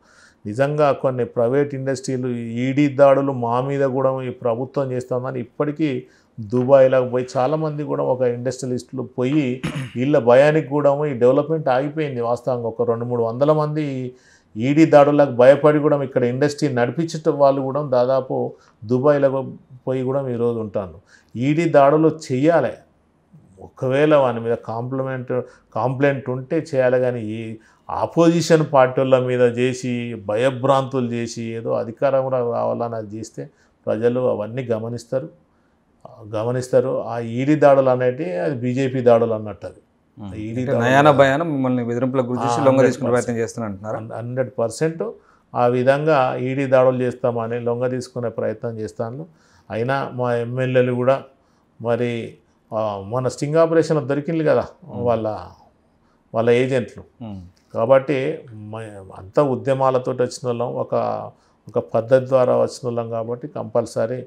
నిజంగా కొన్ని ప్రైవేట్ ఇండస్ట్రీలు ఈడీ దాడులు మా మీద కూడా ఈ ప్రభుత్వం చేస్తుందని ఇప్పటికీ దుబాయ్లో పోయి చాలామంది కూడా ఒక ఇండస్ట్రియలిస్టులు పోయి వీళ్ళ భయానికి కూడా ఈ డెవలప్మెంట్ ఆగిపోయింది వాస్తవంగా ఒక రెండు మూడు వందల మంది ఈడీ దాడులకు భయపడి కూడా ఇక్కడ ఇండస్ట్రీ నడిపించటం వాళ్ళు కూడా దాదాపు దుబాయ్లో పోయి కూడా ఈరోజు ఉంటాను ఈడీ దాడులు చేయాలి ఒకవేళ వాని మీద కాంప్లిమెంట్ కాంప్లైంట్ ఉంటే చేయాలి కానీ ఈ ఆపోజిషన్ పార్టీల మీద చేసి భయభ్రాంతులు చేసి ఏదో అధికారం రావాలని అది చేస్తే ప్రజలు అవన్నీ గమనిస్తారు గమనిస్తారు ఆ ఈడీ దాడులు అనేటి అది బీజేపీ దాడులు అన్నట్టు అది లొంగ తీసుకునే ప్రయత్నం హండ్రెడ్ పర్సెంట్ ఆ విధంగా ఈడీ దాడులు చేస్తామని లొంగ తీసుకునే ప్రయత్నం చేస్తాను అయినా మా ఎమ్మెల్యేలు కూడా మరి మన స్టింగ్ ఆపరేషన్ దొరికింది కదా వాళ్ళ వాళ్ళ ఏజెంట్లు కాబట్టి అంత ఉద్యమాలతో వచ్చిన వాళ్ళం ఒక ఒక పద్ధతి ద్వారా వచ్చిన వాళ్ళం కాబట్టి కంపల్సరీ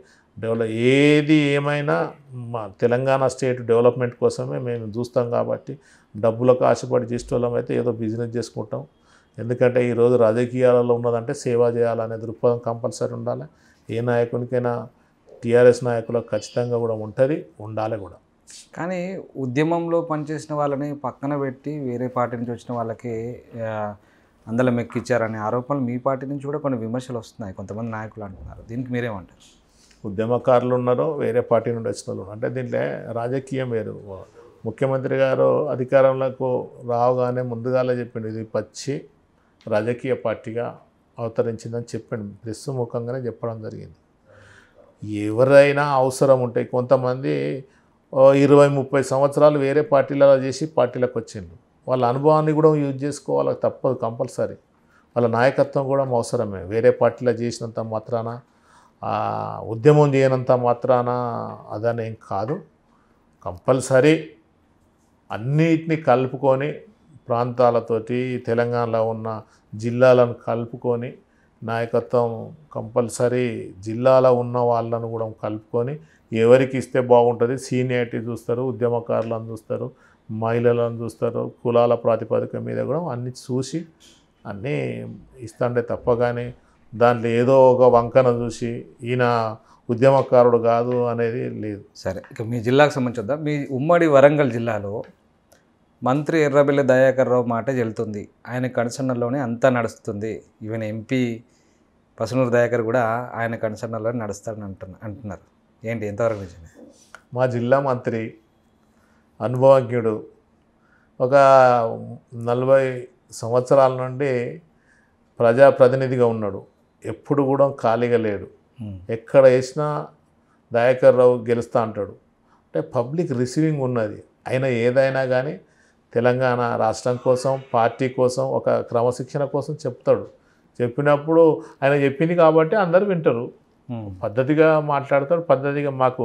డెవలప్ ఏది ఏమైనా మా తెలంగాణ స్టేట్ డెవలప్మెంట్ కోసమే మేము చూస్తాం కాబట్టి డబ్బులకు ఆశపడి చేసేవాళ్ళం అయితే ఏదో బిజినెస్ చేసుకుంటాం ఎందుకంటే ఈరోజు రాజకీయాలలో ఉన్నదంటే సేవ చేయాలనే దృక్పథం కంపల్సరీ ఉండాలి ఏ నాయకునికైనా టీఆర్ఎస్ నాయకులకు ఖచ్చితంగా కూడా ఉంటుంది ఉండాలి కూడా కానీ ఉద్యమంలో పనిచేసిన వాళ్ళని పక్కన పెట్టి వేరే పార్టీ నుంచి వచ్చిన వాళ్ళకి అందలం ఎక్కిచ్చారనే ఆరోపణలు మీ పార్టీ నుంచి కూడా కొన్ని విమర్శలు వస్తున్నాయి కొంతమంది నాయకులు అంటున్నారు దీనికి మీరేమంటారు ఉద్యమకారులు ఉన్నారు వేరే పార్టీ నుండి వచ్చిన వాళ్ళు అంటే దీంట్లో రాజకీయం వేరు ముఖ్యమంత్రి గారు అధికారంలోకి రావగానే ముందుగానే చెప్పిండు ఇది పచ్చి రాజకీయ పార్టీగా అవతరించిందని చెప్పిండు ప్రెస్ ముఖంగానే చెప్పడం జరిగింది ఎవరైనా అవసరం ఉంటాయి కొంతమంది ఇరవై ముప్పై సంవత్సరాలు వేరే పార్టీలలో చేసి పార్టీలకు వచ్చిండు వాళ్ళ అనుభవాన్ని కూడా యూజ్ చేసుకోవాలి తప్పదు కంపల్సరీ వాళ్ళ నాయకత్వం కూడా అవసరమే వేరే పార్టీలో చేసినంత మాత్రాన ఉద్యమం చేయనంత మాత్రాన ఏం కాదు కంపల్సరీ అన్నిటిని కలుపుకొని ప్రాంతాలతోటి తెలంగాణలో ఉన్న జిల్లాలను కలుపుకొని నాయకత్వం కంపల్సరీ జిల్లాలో ఉన్న వాళ్ళను కూడా కలుపుకొని ఎవరికి ఇస్తే బాగుంటుంది సీనియారిటీ చూస్తారు ఉద్యమకారులను చూస్తారు మహిళలను చూస్తారు కులాల ప్రాతిపదిక మీద కూడా అన్ని చూసి అన్నీ ఇస్తాండే తప్ప కానీ దాంట్లో ఏదో ఒక వంకన చూసి ఈయన ఉద్యమకారుడు కాదు అనేది లేదు సరే ఇక మీ జిల్లాకు సంబంధించి మీ ఉమ్మడి వరంగల్ జిల్లాలో మంత్రి ఎర్రబెల్లి దయాకర్ రావు మాట చెల్తుంది ఆయన కన్సర్నలోనే అంతా నడుస్తుంది ఈవెన్ ఎంపీ పసునూరు దయాకర్ కూడా ఆయన కన్సర్నలోనే నడుస్తారని అంటున్నారు అంటున్నారు ఏంటి ఎంతవరకు నిజమే మా జిల్లా మంత్రి అనుభవజ్ఞుడు ఒక నలభై సంవత్సరాల నుండి ప్రజాప్రతినిధిగా ఉన్నాడు ఎప్పుడు కూడా ఖాళీగా లేడు ఎక్కడ వేసినా దయాకర్ రావు గెలుస్తా అంటాడు అంటే పబ్లిక్ రిసీవింగ్ ఉన్నది అయినా ఏదైనా కానీ తెలంగాణ రాష్ట్రం కోసం పార్టీ కోసం ఒక క్రమశిక్షణ కోసం చెప్తాడు చెప్పినప్పుడు ఆయన చెప్పింది కాబట్టి అందరు వింటారు పద్ధతిగా మాట్లాడతారు పద్ధతిగా మాకు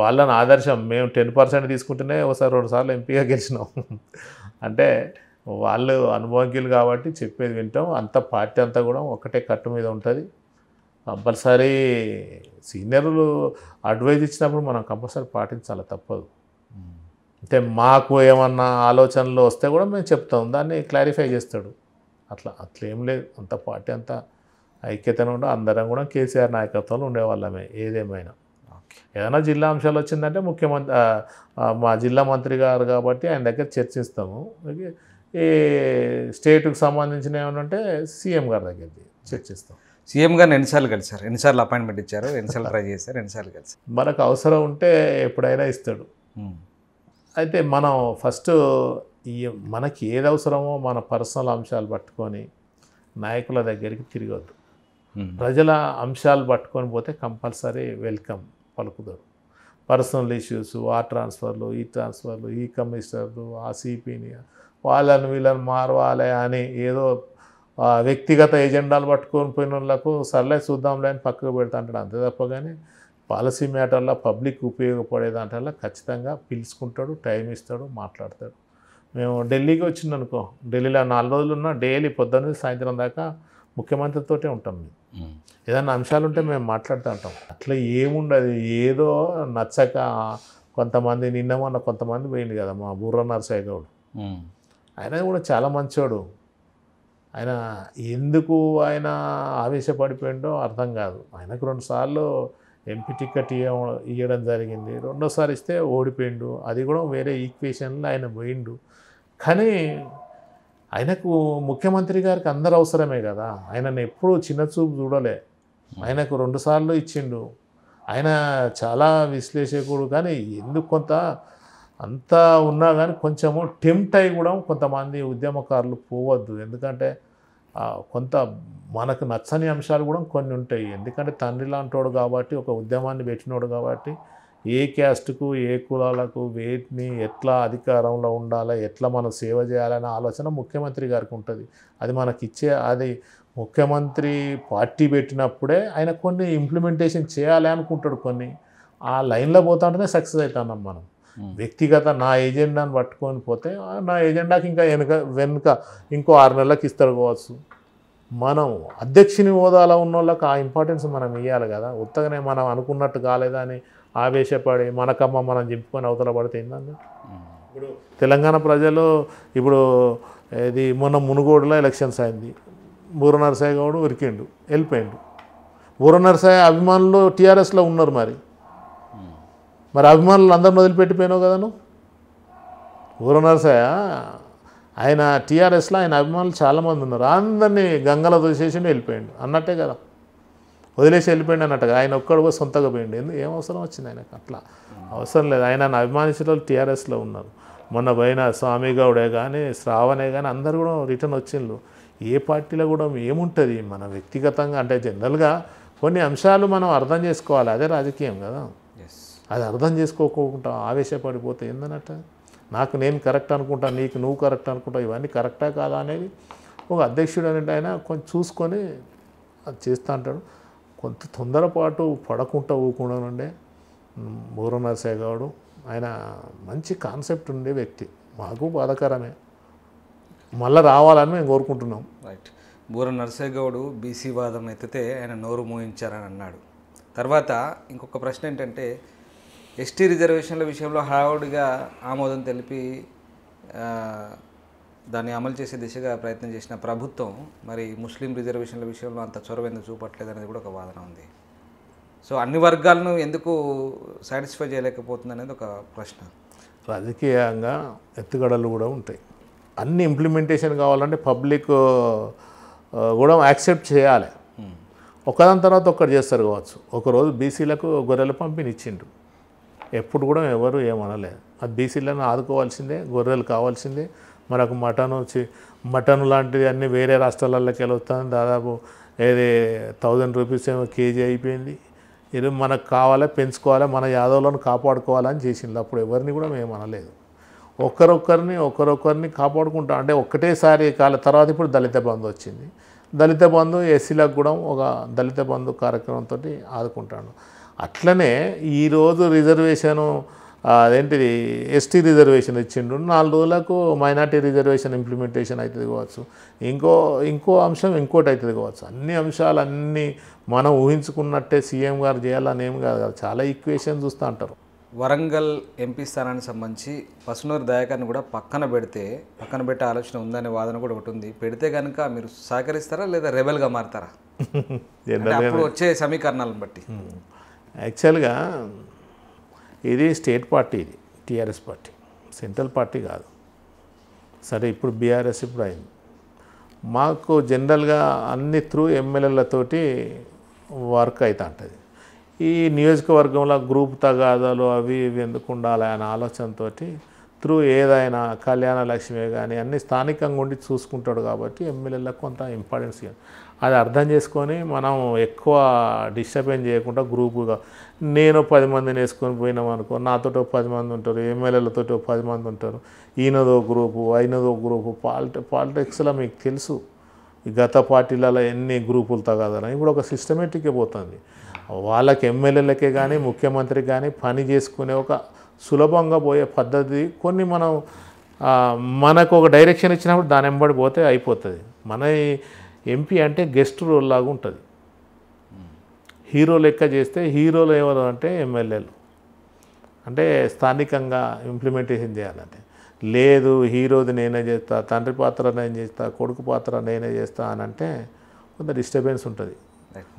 వాళ్ళని ఆదర్శం మేము టెన్ పర్సెంట్ తీసుకుంటేనే ఒకసారి రెండుసార్లు ఎంపీగా గెలిచినాం అంటే వాళ్ళు అనుభవజ్ఞులు కాబట్టి చెప్పేది వింటాం అంత పార్టీ అంతా కూడా ఒకటే కట్టు మీద ఉంటుంది కంపల్సరీ సీనియర్లు అడ్వైజ్ ఇచ్చినప్పుడు మనం కంపల్సరీ పాటించాలి తప్పదు అంటే మాకు ఏమన్నా ఆలోచనలు వస్తే కూడా మేము చెప్తాం దాన్ని క్లారిఫై చేస్తాడు అట్లా అట్లా ఏం లేదు అంత పార్టీ అంతా ఐక్యతను అందరం కూడా కేసీఆర్ నాయకత్వంలో ఉండేవాళ్ళమే ఏదేమైనా ఏదైనా జిల్లా అంశాలు వచ్చిందంటే ముఖ్యమంత్రి మా జిల్లా మంత్రి గారు కాబట్టి ఆయన దగ్గర చర్చిస్తాము ఈ స్టేట్కు సంబంధించిన ఏమంటే సీఎం గారి దగ్గరికి చర్చిస్తాం సీఎం గారిని ఎన్నిసార్లు కలిసారు ఎన్నిసార్లు అపాయింట్మెంట్ ఇచ్చారు ఎన్నిసార్లు ట్రై చేశారు ఎన్నిసార్లు కలిసి మనకు అవసరం ఉంటే ఎప్పుడైనా ఇస్తాడు అయితే మనం ఫస్ట్ మనకి ఏది అవసరమో మన పర్సనల్ అంశాలు పట్టుకొని నాయకుల దగ్గరికి తిరగద్దు Hmm. ప్రజల అంశాలు పట్టుకొని పోతే కంపల్సరీ వెల్కమ్ పలుకుతారు పర్సనల్ ఇష్యూస్ ఆ ట్రాన్స్ఫర్లు ఈ ట్రాన్స్ఫర్లు ఈ కమిషనర్లు ఆ సిపిని వాళ్ళని వీళ్ళని మారవాలి అని ఏదో వ్యక్తిగత ఎజెండాలు పట్టుకొని పోయిన వాళ్ళకు సర్లే చూద్దాంలే అని పక్కకు పెడతా అంటాడు అంతే తప్ప కానీ పాలసీ మ్యాటర్లో పబ్లిక్ ఉపయోగపడే దాంట్లో ఖచ్చితంగా పిలుచుకుంటాడు టైం ఇస్తాడు మాట్లాడతాడు మేము ఢిల్లీకి వచ్చిందనుకో ఢిల్లీలో నాలుగు రోజులు ఉన్నా డైలీ పొద్దున్న సాయంత్రం దాకా ముఖ్యమంత్రితోటే ఉంటాం మేము ఏదైనా అంశాలు ఉంటే మేము మాట్లాడుతూ ఉంటాం అట్లా ఏముండదు ఏదో నచ్చక కొంతమంది నిన్న మొన్న కొంతమంది పోయింది కదా మా బుర్ర నరసయ్య గౌడ్ ఆయన కూడా చాలా మంచోడు ఆయన ఎందుకు ఆయన ఆవేశపడిపోయిండో అర్థం కాదు ఆయనకు రెండుసార్లు ఎంపీ టికెట్ ఇవ్వడం జరిగింది రెండోసారి ఇస్తే ఓడిపోయిండు అది కూడా వేరే ఈక్వేషన్లో ఆయన పోయిండు కానీ ఆయనకు ముఖ్యమంత్రి గారికి అందరు అవసరమే కదా ఆయనను ఎప్పుడూ చూపు చూడలే ఆయనకు రెండుసార్లు ఇచ్చిండు ఆయన చాలా విశ్లేషకుడు కానీ ఎందుకు కొంత అంతా ఉన్నా కానీ కొంచెము టెంప్ట్ అయి కూడా కొంతమంది ఉద్యమకారులు పోవద్దు ఎందుకంటే కొంత మనకు నచ్చని అంశాలు కూడా కొన్ని ఉంటాయి ఎందుకంటే తండ్రి లాంటోడు కాబట్టి ఒక ఉద్యమాన్ని పెట్టినోడు కాబట్టి ఏ క్యాస్ట్కు ఏ కులాలకు వేటిని ఎట్లా అధికారంలో ఉండాలా ఎట్లా మనం సేవ చేయాలనే ఆలోచన ముఖ్యమంత్రి గారికి ఉంటుంది అది మనకిచ్చే అది ముఖ్యమంత్రి పార్టీ పెట్టినప్పుడే ఆయన కొన్ని ఇంప్లిమెంటేషన్ చేయాలి అనుకుంటాడు కొన్ని ఆ లైన్లో పోతా ఉంటేనే సక్సెస్ అవుతున్నాం మనం వ్యక్తిగత నా ఏజెండాను పట్టుకొని పోతే నా ఏజెండాకి ఇంకా వెనుక వెనుక ఇంకో ఆరు నెలలకు ఇస్తారు కావచ్చు మనం అధ్యక్షుని హోదాలో ఉన్న వాళ్ళకి ఆ ఇంపార్టెన్స్ మనం ఇవ్వాలి కదా ఉత్తగానే మనం అనుకున్నట్టు కాలేదని ఆవేశపడి మనకమ్మ మనం చింపుకొని అవతల పడితే ఏందండి ఇప్పుడు తెలంగాణ ప్రజలు ఇప్పుడు ఇది మొన్న మునుగోడులో ఎలక్షన్స్ అయింది బూర నరసాయి గౌడ్ ఉరికిండు వెళ్ళిపోయిండు బూర నరసాయి అభిమానులు టీఆర్ఎస్లో ఉన్నారు మరి మరి అభిమానులు అందరిని వదిలిపెట్టిపోయినావు కదా నువ్వు బూర నరసాయ ఆయన టీఆర్ఎస్లో ఆయన అభిమానులు చాలామంది ఉన్నారు అందరినీ గంగలో తోసేసి వెళ్ళిపోయాడు అన్నట్టే కదా వదిలేసి వెళ్ళిపోయిండు అన్నట్టుగా ఆయన ఒక్కడు కూడా సొంతగా పోయిండు ఎందుకు ఏం అవసరం వచ్చింది ఆయనకు అట్లా అవసరం లేదు ఆయన అభిమానించిన వాళ్ళు టీఆర్ఎస్లో ఉన్నారు మొన్న పోయిన స్వామి గౌడే కానీ శ్రావణే కానీ అందరు కూడా రిటర్న్ వచ్చిండ్రు ఏ పార్టీలో కూడా ఏముంటుంది మన వ్యక్తిగతంగా అంటే జనరల్గా కొన్ని అంశాలు మనం అర్థం చేసుకోవాలి అదే రాజకీయం కదా అది అర్థం చేసుకోకుండా ఆవేశపడిపోతే ఏందన్నట్ట నాకు నేను కరెక్ట్ అనుకుంటా నీకు నువ్వు కరెక్ట్ అనుకుంటా ఇవన్నీ కరెక్టా కాదా అనేది ఒక అధ్యక్షుడు అనేది ఆయన కొంచెం చూసుకొని అది చేస్తూ అంటాడు కొంత తొందరపాటు పడకుండా ఊకుండా ఉండే మూర గౌడు ఆయన మంచి కాన్సెప్ట్ ఉండే వ్యక్తి మాకు బాధకరమే మళ్ళీ రావాలని మేము కోరుకుంటున్నాం రైట్ బూర నరసయ్య గౌడు బీసీ వాదం ఎత్తితే ఆయన నోరు మోయించారని అన్నాడు తర్వాత ఇంకొక ప్రశ్న ఏంటంటే ఎస్టీ రిజర్వేషన్ల విషయంలో హడావుడిగా ఆమోదం తెలిపి దాన్ని అమలు చేసే దిశగా ప్రయత్నం చేసిన ప్రభుత్వం మరి ముస్లిం రిజర్వేషన్ల విషయంలో అంత చొరవ ఎందుకు చూపట్లేదు అనేది కూడా ఒక వాదన ఉంది సో అన్ని వర్గాలను ఎందుకు సాటిస్ఫై చేయలేకపోతుంది అనేది ఒక ప్రశ్న రాజకీయంగా ఎత్తుగడలు కూడా ఉంటాయి అన్ని ఇంప్లిమెంటేషన్ కావాలంటే పబ్లిక్ కూడా యాక్సెప్ట్ చేయాలి hmm. ఒకదాని తర్వాత ఒక్కటి చేస్తారు కావచ్చు ఒకరోజు బీసీలకు గొర్రెల పంపిణీ ఇచ్చిండు ఎప్పుడు కూడా ఎవరు ఏమనలేదు ఆ బీసీలను ఆదుకోవాల్సిందే గొర్రెలు కావాల్సిందే మనకు మటన్ వచ్చి మటన్ లాంటివి అన్నీ వేరే రాష్ట్రాలలోకి వెళ్ళొస్తాను దాదాపు ఏది థౌజండ్ రూపీస్ ఏమో కేజీ అయిపోయింది ఇది మనకు కావాలా పెంచుకోవాలా మన యాదవులను కాపాడుకోవాలని చేసింది అప్పుడు ఎవరిని కూడా మేము అనలేదు ఒక్కరొక్కరిని ఒక్కరొక్కరిని కాపాడుకుంటాం అంటే ఒక్కటేసారి కాల తర్వాత ఇప్పుడు దళిత బంధు వచ్చింది దళిత బంధు ఎస్సీలకు కూడా ఒక దళిత బంధు కార్యక్రమంతో ఆదుకుంటాను అట్లనే ఈరోజు రిజర్వేషను అదేంటిది ఎస్టీ రిజర్వేషన్ ఇచ్చిండు నాలుగు రోజులకు మైనార్టీ రిజర్వేషన్ ఇంప్లిమెంటేషన్ అవుతుంది కావచ్చు ఇంకో ఇంకో అంశం ఇంకోటి అవుతుంది కావచ్చు అన్ని అంశాలు అన్నీ మనం ఊహించుకున్నట్టే సీఎం గారు చేయాలని ఏం కాదు కదా చాలా ఈక్వేషన్ చూస్తూ అంటారు వరంగల్ ఎంపీ స్థానానికి సంబంధించి పసునూరు దయాకర్ని కూడా పక్కన పెడితే పక్కన పెట్టే ఆలోచన ఉందనే వాదన కూడా ఒకటి ఉంది పెడితే కనుక మీరు సహకరిస్తారా లేదా రెబెల్గా మారుతారా అప్పుడు వచ్చే సమీకరణాలను బట్టి యాక్చువల్గా hmm. ఇది స్టేట్ పార్టీ ఇది టీఆర్ఎస్ పార్టీ సెంట్రల్ పార్టీ కాదు సరే ఇప్పుడు బీఆర్ఎస్ ఇప్పుడు అయింది మాకు జనరల్గా అన్ని త్రూ ఎమ్మెల్యేలతోటి వర్క్ అవుతా ఉంటుంది ఈ నియోజకవర్గంలో గ్రూప్ తగాదాలు అవి ఇవి ఎందుకు ఉండాలి అనే ఆలోచనతో త్రూ ఏదైనా కళ్యాణ లక్ష్మి కానీ అన్ని స్థానికంగా ఉండి చూసుకుంటాడు కాబట్టి ఎమ్మెల్యేలకు కొంత ఇంపార్టెన్స్ అది అర్థం చేసుకొని మనం ఎక్కువ డిస్టర్బెన్స్ చేయకుండా గ్రూపుగా నేను పది మందిని వేసుకొని పోయినాం అనుకో నాతో పది మంది ఉంటారు ఎమ్మెల్యేలతో పది మంది ఉంటారు ఈయనదో గ్రూపు అయినదో గ్రూపు పాలిట పాలిటిక్స్లో మీకు తెలుసు గత పార్టీలలో ఎన్ని గ్రూపులు తగదని ఇప్పుడు ఒక సిస్టమేటిక్గా పోతుంది వాళ్ళకి ఎమ్మెల్యేలకే కానీ ముఖ్యమంత్రికి కానీ పని చేసుకునే ఒక సులభంగా పోయే పద్ధతి కొన్ని మనం మనకు ఒక డైరెక్షన్ ఇచ్చినప్పుడు దాని వెంబడి పోతే అయిపోతుంది మన ఎంపీ అంటే గెస్ట్ రోల్ లాగా ఉంటుంది హీరో లెక్క చేస్తే హీరోలు ఎవరు అంటే ఎమ్మెల్యేలు అంటే స్థానికంగా ఇంప్లిమెంటేషన్ చేయాలంటే లేదు హీరోది నేనే చేస్తా తండ్రి పాత్ర నేను చేస్తా కొడుకు పాత్ర నేనే చేస్తా అని అంటే కొంత డిస్టర్బెన్స్ ఉంటుంది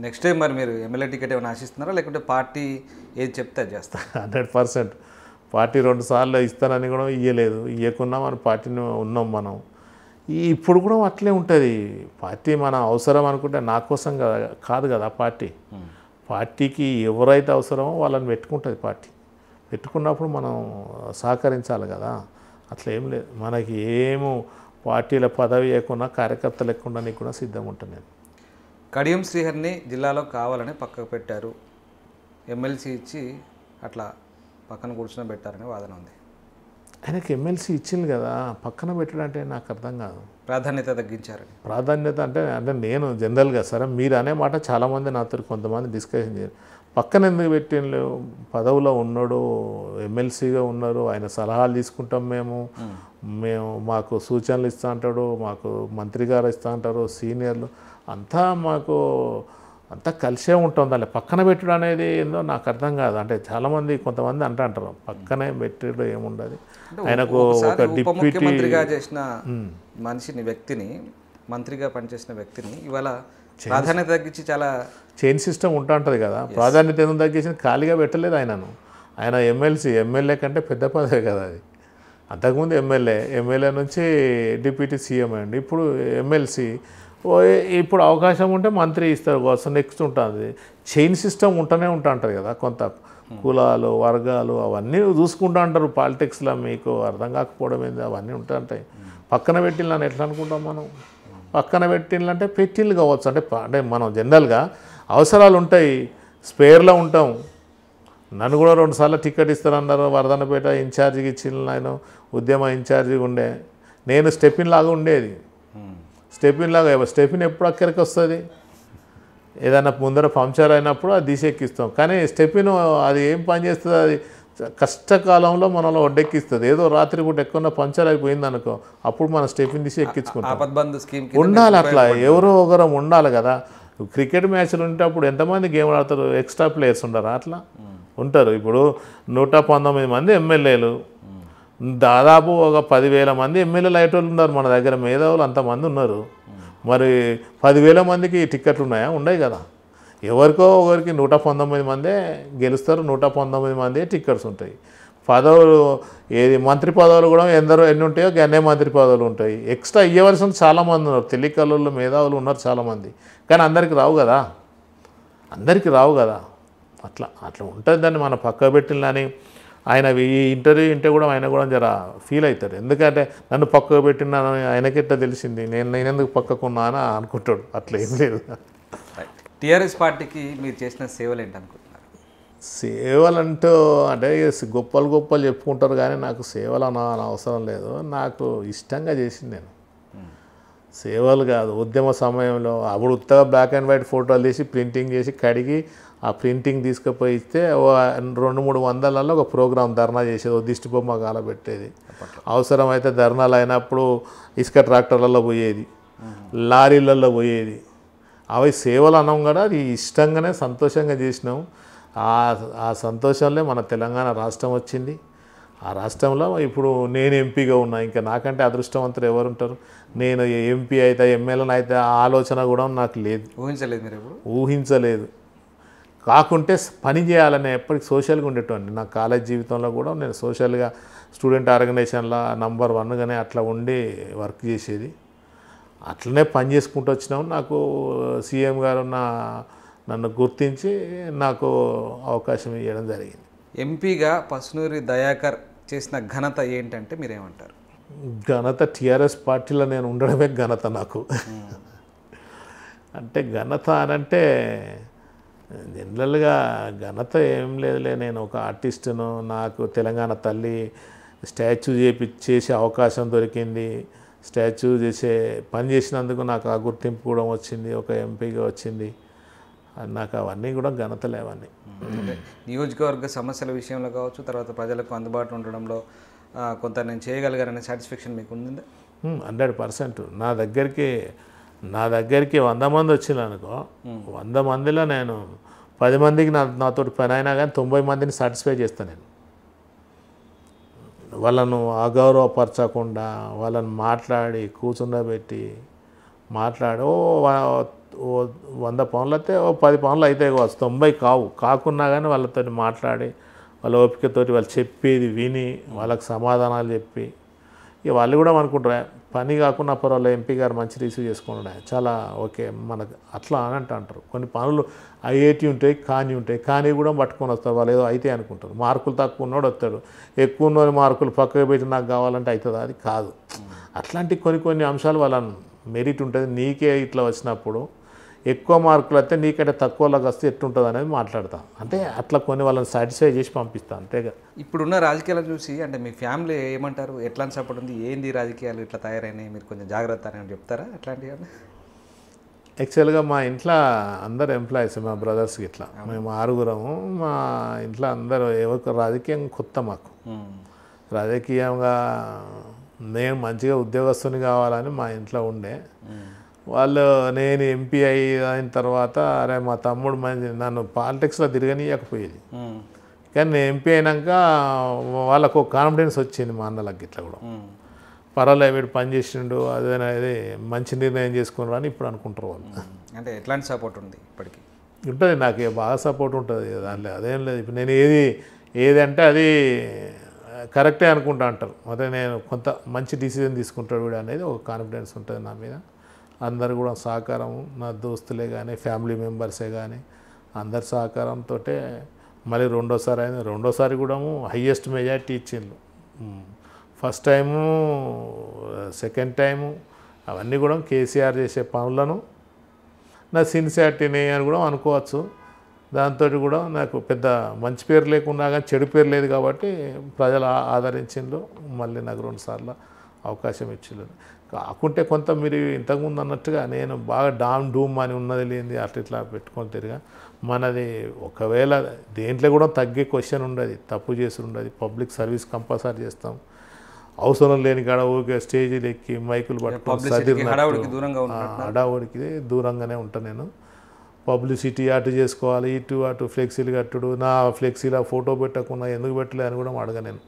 నెక్స్ట్ టైం మరి మీరు ఎమ్మెల్యే టికెట్ ఏమైనా ఆశిస్తున్నారా లేకుంటే పార్టీ ఏది చెప్తే చేస్తా హండ్రెడ్ పర్సెంట్ పార్టీ రెండు సార్లు ఇస్తానని కూడా ఇయ్యలేదు ఇవ్వకున్నా మన పార్టీని ఉన్నాం మనం ఇప్పుడు కూడా అట్లే ఉంటుంది పార్టీ మన అవసరం అనుకుంటే నా కోసం కదా కాదు కదా పార్టీ పార్టీకి ఎవరైతే అవసరమో వాళ్ళని పెట్టుకుంటుంది పార్టీ పెట్టుకున్నప్పుడు మనం సహకరించాలి కదా అట్లా ఏం లేదు మనకి ఏము పార్టీల పదవి లేకుండా కార్యకర్తలు లేకుండా నీకు కూడా సిద్ధంగా ఉంటుంది నేను కడియం శ్రీహరిని జిల్లాలో కావాలని పక్కకు పెట్టారు ఎమ్మెల్సీ ఇచ్చి అట్లా పక్కన కూర్చుని పెట్టారని వాదన ఉంది ఆయనకి ఎమ్మెల్సీ ఇచ్చింది కదా పక్కన పెట్టడం అంటే నాకు అర్థం కాదు ప్రాధాన్యత తగ్గించారు ప్రాధాన్యత అంటే అంటే నేను జనరల్గా సరే మీరు అనే మాట చాలామంది నాతో కొంతమంది డిస్కషన్ చేయరు పక్కన ఎందుకు పెట్టిండ్రు పదవిలో ఉన్నాడు ఎమ్మెల్సీగా ఉన్నారు ఆయన సలహాలు తీసుకుంటాం మేము మేము మాకు సూచనలు ఇస్తూ అంటాడు మాకు మంత్రి గారు ఇస్తూ అంటారు సీనియర్లు అంతా మాకు అంతా కలిసే ఉంటుంది దాన్ని పక్కన పెట్టడం అనేది ఏందో నాకు అర్థం కాదు అంటే చాలామంది కొంతమంది అంటే అంటారు పక్కనే పెట్టడం ఏముండదు ఆయనకు ఒక డిప్యూటీగా చేసిన మనిషిని వ్యక్తిని మంత్రిగా పనిచేసిన వ్యక్తిని ఇవాళ ప్రాధాన్యత తగ్గించి చాలా చైన్ సిస్టమ్ ఉంటా ఉంటుంది కదా ప్రాధాన్యత ఏదో తగ్గించి ఖాళీగా పెట్టలేదు ఆయనను ఆయన ఎమ్మెల్సీ ఎమ్మెల్యే కంటే పెద్ద పదవి కదా అది అంతకుముందు ఎమ్మెల్యే ఎమ్మెల్యే నుంచి డిప్యూటీ సీఎం అయ్యండి ఇప్పుడు ఎమ్మెల్సీ ఇప్పుడు అవకాశం ఉంటే మంత్రి ఇస్తారు కోసం నెక్స్ట్ ఉంటుంది చైన్ సిస్టమ్ ఉంటూనే ఉంటా కదా కొంత కులాలు వర్గాలు అవన్నీ చూసుకుంటూ ఉంటారు పాలిటిక్స్లో మీకు అర్థం కాకపోవడం ఏంది అవన్నీ ఉంటాయి పక్కన పెట్టిల్లని ఎట్లా అనుకుంటాం మనం పక్కన అంటే పెట్టిల్లు కావచ్చు అంటే అంటే మనం జనరల్గా అవసరాలు ఉంటాయి స్పేర్లో ఉంటాం నన్ను కూడా రెండుసార్లు టికెట్ ఇస్తారన్నారు వరదనపేట ఇన్ఛార్జికి ఇచ్చిన నేను ఉద్యమ ఇన్ఛార్జ్గా ఉండే నేను స్టెప్పిన్ లాగా ఉండేది స్టెఫిన్ లాగా స్టెఫిన్ ఎప్పుడు అక్కడికి వస్తుంది ఏదైనా ముందర పంక్చర్ అయినప్పుడు అది తీసేక్కిస్తాం కానీ స్టెఫిన్ అది ఏం పని చేస్తుంది అది కష్టకాలంలో మనలో వడ్డెక్కిస్తుంది ఏదో రాత్రి పూట ఎక్కువ పంచర్ అయిపోయింది అనుకో అప్పుడు మనం స్టెఫిన్ తీసి ఎక్కించుకుంటాం ఉండాలి అట్లా ఎవరో ఒకరం ఉండాలి కదా క్రికెట్ మ్యాచ్లు అప్పుడు ఎంతమంది గేమ్ ఆడతారు ఎక్స్ట్రా ప్లేయర్స్ ఉండరా అట్లా ఉంటారు ఇప్పుడు నూట పంతొమ్మిది మంది ఎమ్మెల్యేలు దాదాపు ఒక పదివేల మంది ఎమ్మెల్యేలు వాళ్ళు ఉన్నారు మన దగ్గర మేధావులు అంతమంది ఉన్నారు మరి పదివేల మందికి టిక్కెట్లు ఉన్నాయా ఉన్నాయి కదా ఎవరికో ఒకరికి నూట పంతొమ్మిది మందే గెలుస్తారు నూట పంతొమ్మిది మంది టిక్కెట్స్ ఉంటాయి పదవులు ఏది మంత్రి పదవులు కూడా ఎందరో ఎన్ని ఉంటాయో గన్నే మంత్రి పదవులు ఉంటాయి ఎక్స్ట్రా ఇయ్యవలసిన చాలామంది ఉన్నారు తెలికల్లు మేధావులు ఉన్నారు చాలామంది కానీ అందరికి రావు కదా అందరికీ రావు కదా అట్లా అట్లా ఉంటుంది దాన్ని మన పక్క పెట్టిన కానీ ఆయన ఈ ఇంటర్వ్యూ ఇంటే కూడా ఆయన కూడా జర ఫీల్ అవుతాడు ఎందుకంటే నన్ను పక్కకు పెట్టిన ఆయనకెట్లా తెలిసింది నేను నేను ఎందుకు పక్కకున్నా అనుకుంటాడు అట్లా ఏం లేదు టీఆర్ఎస్ పార్టీకి మీరు చేసిన సేవలు ఏంటనుకుంటున్నారు సేవలంటూ అంటే గొప్పలు గొప్పలు చెప్పుకుంటారు కానీ నాకు సేవలు అన అవసరం లేదు నాకు ఇష్టంగా చేసింది నేను hmm. సేవలు కాదు ఉద్యమ సమయంలో అప్పుడు ఉత్తగా బ్లాక్ అండ్ వైట్ ఫోటోలు తీసి ప్రింటింగ్ చేసి కడిగి ఆ ప్రింటింగ్ తీసుకుపోయి ఇస్తే రెండు మూడు వందలలో ఒక ప్రోగ్రామ్ ధర్నా చేసేది దిష్టి బొమ్మ కాలబెట్టేది అవసరమైతే ధర్నాలు అయినప్పుడు ఇసుక ట్రాక్టర్లలో పోయేది లారీలలో పోయేది అవి సేవలు అన్నాం కూడా అది ఇష్టంగానే సంతోషంగా చేసినాం ఆ సంతోషంలో మన తెలంగాణ రాష్ట్రం వచ్చింది ఆ రాష్ట్రంలో ఇప్పుడు నేను ఎంపీగా ఉన్నా ఇంకా నాకంటే అదృష్టవంతులు ఎవరు ఉంటారు నేను ఎంపీ అయితే అయితే ఆలోచన కూడా నాకు లేదు ఊహించలేదు మీరు ఊహించలేదు కాకుంటే పని చేయాలనే ఎప్పటికీ సోషల్గా ఉండేటువంటి నా కాలేజ్ జీవితంలో కూడా నేను సోషల్గా స్టూడెంట్ ఆర్గనైజేషన్లో నంబర్ వన్గానే అట్లా ఉండి వర్క్ చేసేది అట్లనే పని చేసుకుంటూ వచ్చినాము నాకు సీఎం గారు నా నన్ను గుర్తించి నాకు అవకాశం ఇవ్వడం జరిగింది ఎంపీగా పసునూరి దయాకర్ చేసిన ఘనత ఏంటంటే మీరేమంటారు ఘనత టీఆర్ఎస్ పార్టీలో నేను ఉండడమే ఘనత నాకు అంటే ఘనత అనంటే జనరల్గా ఘనత ఏం లేదులే నేను ఒక ఆర్టిస్టును నాకు తెలంగాణ తల్లి స్టాచ్యూ చేపి చేసే అవకాశం దొరికింది స్టాచ్యూ చేసే పని చేసినందుకు నాకు ఆ గుర్తింపు కూడా వచ్చింది ఒక ఎంపీగా వచ్చింది నాకు అవన్నీ కూడా ఘనత లేవన్నీ నియోజకవర్గ సమస్యల విషయంలో కావచ్చు తర్వాత ప్రజలకు అందుబాటులో ఉండడంలో కొంత నేను చేయగలిగాననే సాటిస్ఫాక్షన్ మీకు ఉంది హండ్రెడ్ పర్సెంట్ నా దగ్గరికి నా దగ్గరికి వంద మంది వచ్చింది అనుకో వంద మందిలో నేను పది మందికి నా నాతో పని అయినా కానీ తొంభై మందిని సాటిస్ఫై చేస్తాను నేను వాళ్ళను అగౌరవపరచకుండా వాళ్ళని మాట్లాడి కూర్చుండబెట్టి మాట్లాడి ఓ వంద పనులు అయితే ఓ పది పనులు అయితే కావచ్చు తొంభై కావు కాకున్నా కానీ వాళ్ళతో మాట్లాడి వాళ్ళ ఓపికతోటి వాళ్ళు చెప్పేది విని వాళ్ళకి సమాధానాలు చెప్పి ఇక వాళ్ళు కూడా అనుకుంటారు పని కాకుండా పర్వాలేదు ఎంపీ గారు మంచి రిసీవ్ చేసుకోండి చాలా ఓకే మనకు అట్లా అని అంట అంటారు కొన్ని పనులు ఐఐటీ ఉంటాయి కానీ ఉంటాయి కానీ కూడా పట్టుకొని వస్తారు వాళ్ళు ఏదో అయితే అనుకుంటారు మార్కులు తక్కువ ఉన్నోడు వస్తాడు ఎక్కువ ఉన్న మార్కులు పక్కకు పెట్టి నాకు కావాలంటే అవుతుందా అది కాదు అట్లాంటి కొన్ని కొన్ని అంశాలు వాళ్ళ మెరిట్ ఉంటుంది నీకే ఇట్లా వచ్చినప్పుడు ఎక్కువ మార్కులు అయితే నీకంటే తక్కువలోకి వస్తే ఎట్టుంటుంది అనేది మాట్లాడతాం అంటే అట్లా కొన్ని వాళ్ళని సాటిస్ఫై చేసి పంపిస్తాం అంతేగా ఇప్పుడున్న రాజకీయాలు చూసి అంటే మీ ఫ్యామిలీ ఏమంటారు ఎట్లాంటి సపోర్ట్ ఉంది ఏంది రాజకీయాలు ఇట్లా తయారైనాయి మీరు కొంచెం జాగ్రత్త అని చెప్తారా అట్లాంటివి యాక్చువల్గా మా ఇంట్లో అందరు ఎంప్లాయీస్ మా బ్రదర్స్ ఇట్లా మేము ఆరుగురము మా ఇంట్లో అందరూ ఎవరికి రాజకీయం కొత్త మాకు రాజకీయంగా నేను మంచిగా ఉద్యోగస్తుని కావాలని మా ఇంట్లో ఉండే వాళ్ళు నేను ఎంపీ అయిన తర్వాత అరే మా తమ్ముడు మంచి నన్ను పాలిటిక్స్లో తిరగనీయకపోయేది కానీ నేను ఎంపీ అయినాక వాళ్ళకు కాన్ఫిడెన్స్ వచ్చింది మా అన్నలకి ఇట్లా కూడా పర్వాలేదు వీడు పని చేసిండు అదేనా ఇది మంచి నిర్ణయం చేసుకున్నారు అని ఇప్పుడు అనుకుంటారు వాళ్ళు అంటే ఎట్లాంటి సపోర్ట్ ఉంది ఇప్పటికి ఉంటుంది నాకు బాగా సపోర్ట్ ఉంటుంది దానిలో అదేం లేదు ఇప్పుడు నేను ఏది ఏది అంటే అది కరెక్టే అనుకుంటా అంటారు అదే నేను కొంత మంచి డిసిజన్ తీసుకుంటాడు వీడు అనేది ఒక కాన్ఫిడెన్స్ ఉంటుంది నా మీద అందరు కూడా సహకారం నా దోస్తులే కానీ ఫ్యామిలీ మెంబర్సే కానీ అందరి సహకారంతో మళ్ళీ రెండోసారి అయింది రెండోసారి కూడా హయ్యెస్ట్ మెజార్టీ ఇచ్చిండ్రు ఫస్ట్ టైము సెకండ్ టైము అవన్నీ కూడా కేసీఆర్ చేసే పనులను నా సిన్సియారిటీని అని కూడా అనుకోవచ్చు దాంతో కూడా నాకు పెద్ద మంచి పేరు లేకున్నా కానీ చెడు పేరు లేదు కాబట్టి ప్రజలు ఆదరించిండ్రు మళ్ళీ నాకు రెండుసార్లు అవకాశం ఇచ్చిండ్రు కాకుంటే కొంత మీరు ఇంతకుముందు అన్నట్టుగా నేను బాగా డామ్ డూమ్ అని ఉన్నది లేనిది అట్లా ఇట్లా పెట్టుకొని తిరిగా మనది ఒకవేళ దేంట్లో కూడా తగ్గే క్వశ్చన్ ఉండదు తప్పు చేసి ఉండదు పబ్లిక్ సర్వీస్ కంపల్సరీ చేస్తాం అవసరం లేని కాడ ఊరికే స్టేజీలు ఎక్కి మైకులు పట్టుకుని హడావుడికి దూరంగానే ఉంటాను నేను పబ్లిసిటీ అటు చేసుకోవాలి ఇటు అటు ఫ్లెక్సీలు కట్టుడు నా ఫ్లెక్సీలో ఫోటో పెట్టకుండా ఎందుకు పెట్టలే అని కూడా అడగ నేను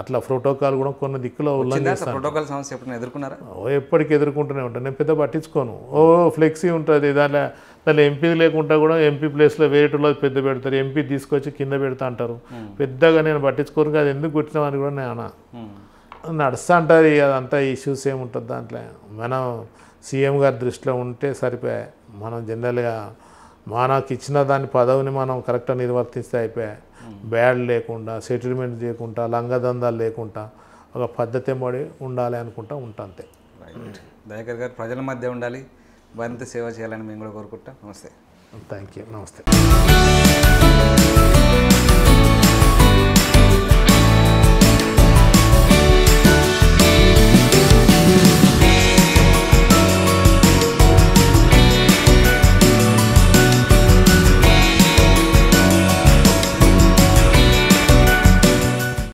అట్లా ప్రోటోకాల్ కూడా కొన్ని దిక్కులో ప్రోటోకాల్ ఎదుర్కొన్నారా ఎప్పటికీ ఎదుర్కొంటూనే ఉంటాను నేను పెద్ద పట్టించుకోను ఓ ఫ్లెక్సీ ఉంటుంది దాని దాని ఎంపీ లేకుండా కూడా ఎంపీ ప్లేస్లో వేరేటోళ్ళు పెద్ద పెడతారు ఎంపీ తీసుకొచ్చి కింద పెడతా అంటారు పెద్దగా నేను పట్టించుకోరు కాదు ఎందుకు కొట్టినామని కూడా నేను అన్నా నడుస్తా అంటారు అదంతా ఇష్యూస్ ఏముంటుంది దాంట్లో మనం సీఎం గారి దృష్టిలో ఉంటే సరిపోయాయి మనం జనరల్గా మనకి ఇచ్చిన దాని పదవిని మనం కరెక్ట్గా నిర్వర్తిస్తే అయిపోయాయి బ్యాడ్ లేకుండా సెటిల్మెంట్ చేయకుండా లంగదందాలు లేకుండా ఒక పద్ధతి పడి ఉండాలి అనుకుంటా ఉంటా అంతే దయాకర్ గారు ప్రజల మధ్య ఉండాలి మరింత సేవ చేయాలని మేము కూడా కోరుకుంటాం నమస్తే థ్యాంక్ యూ నమస్తే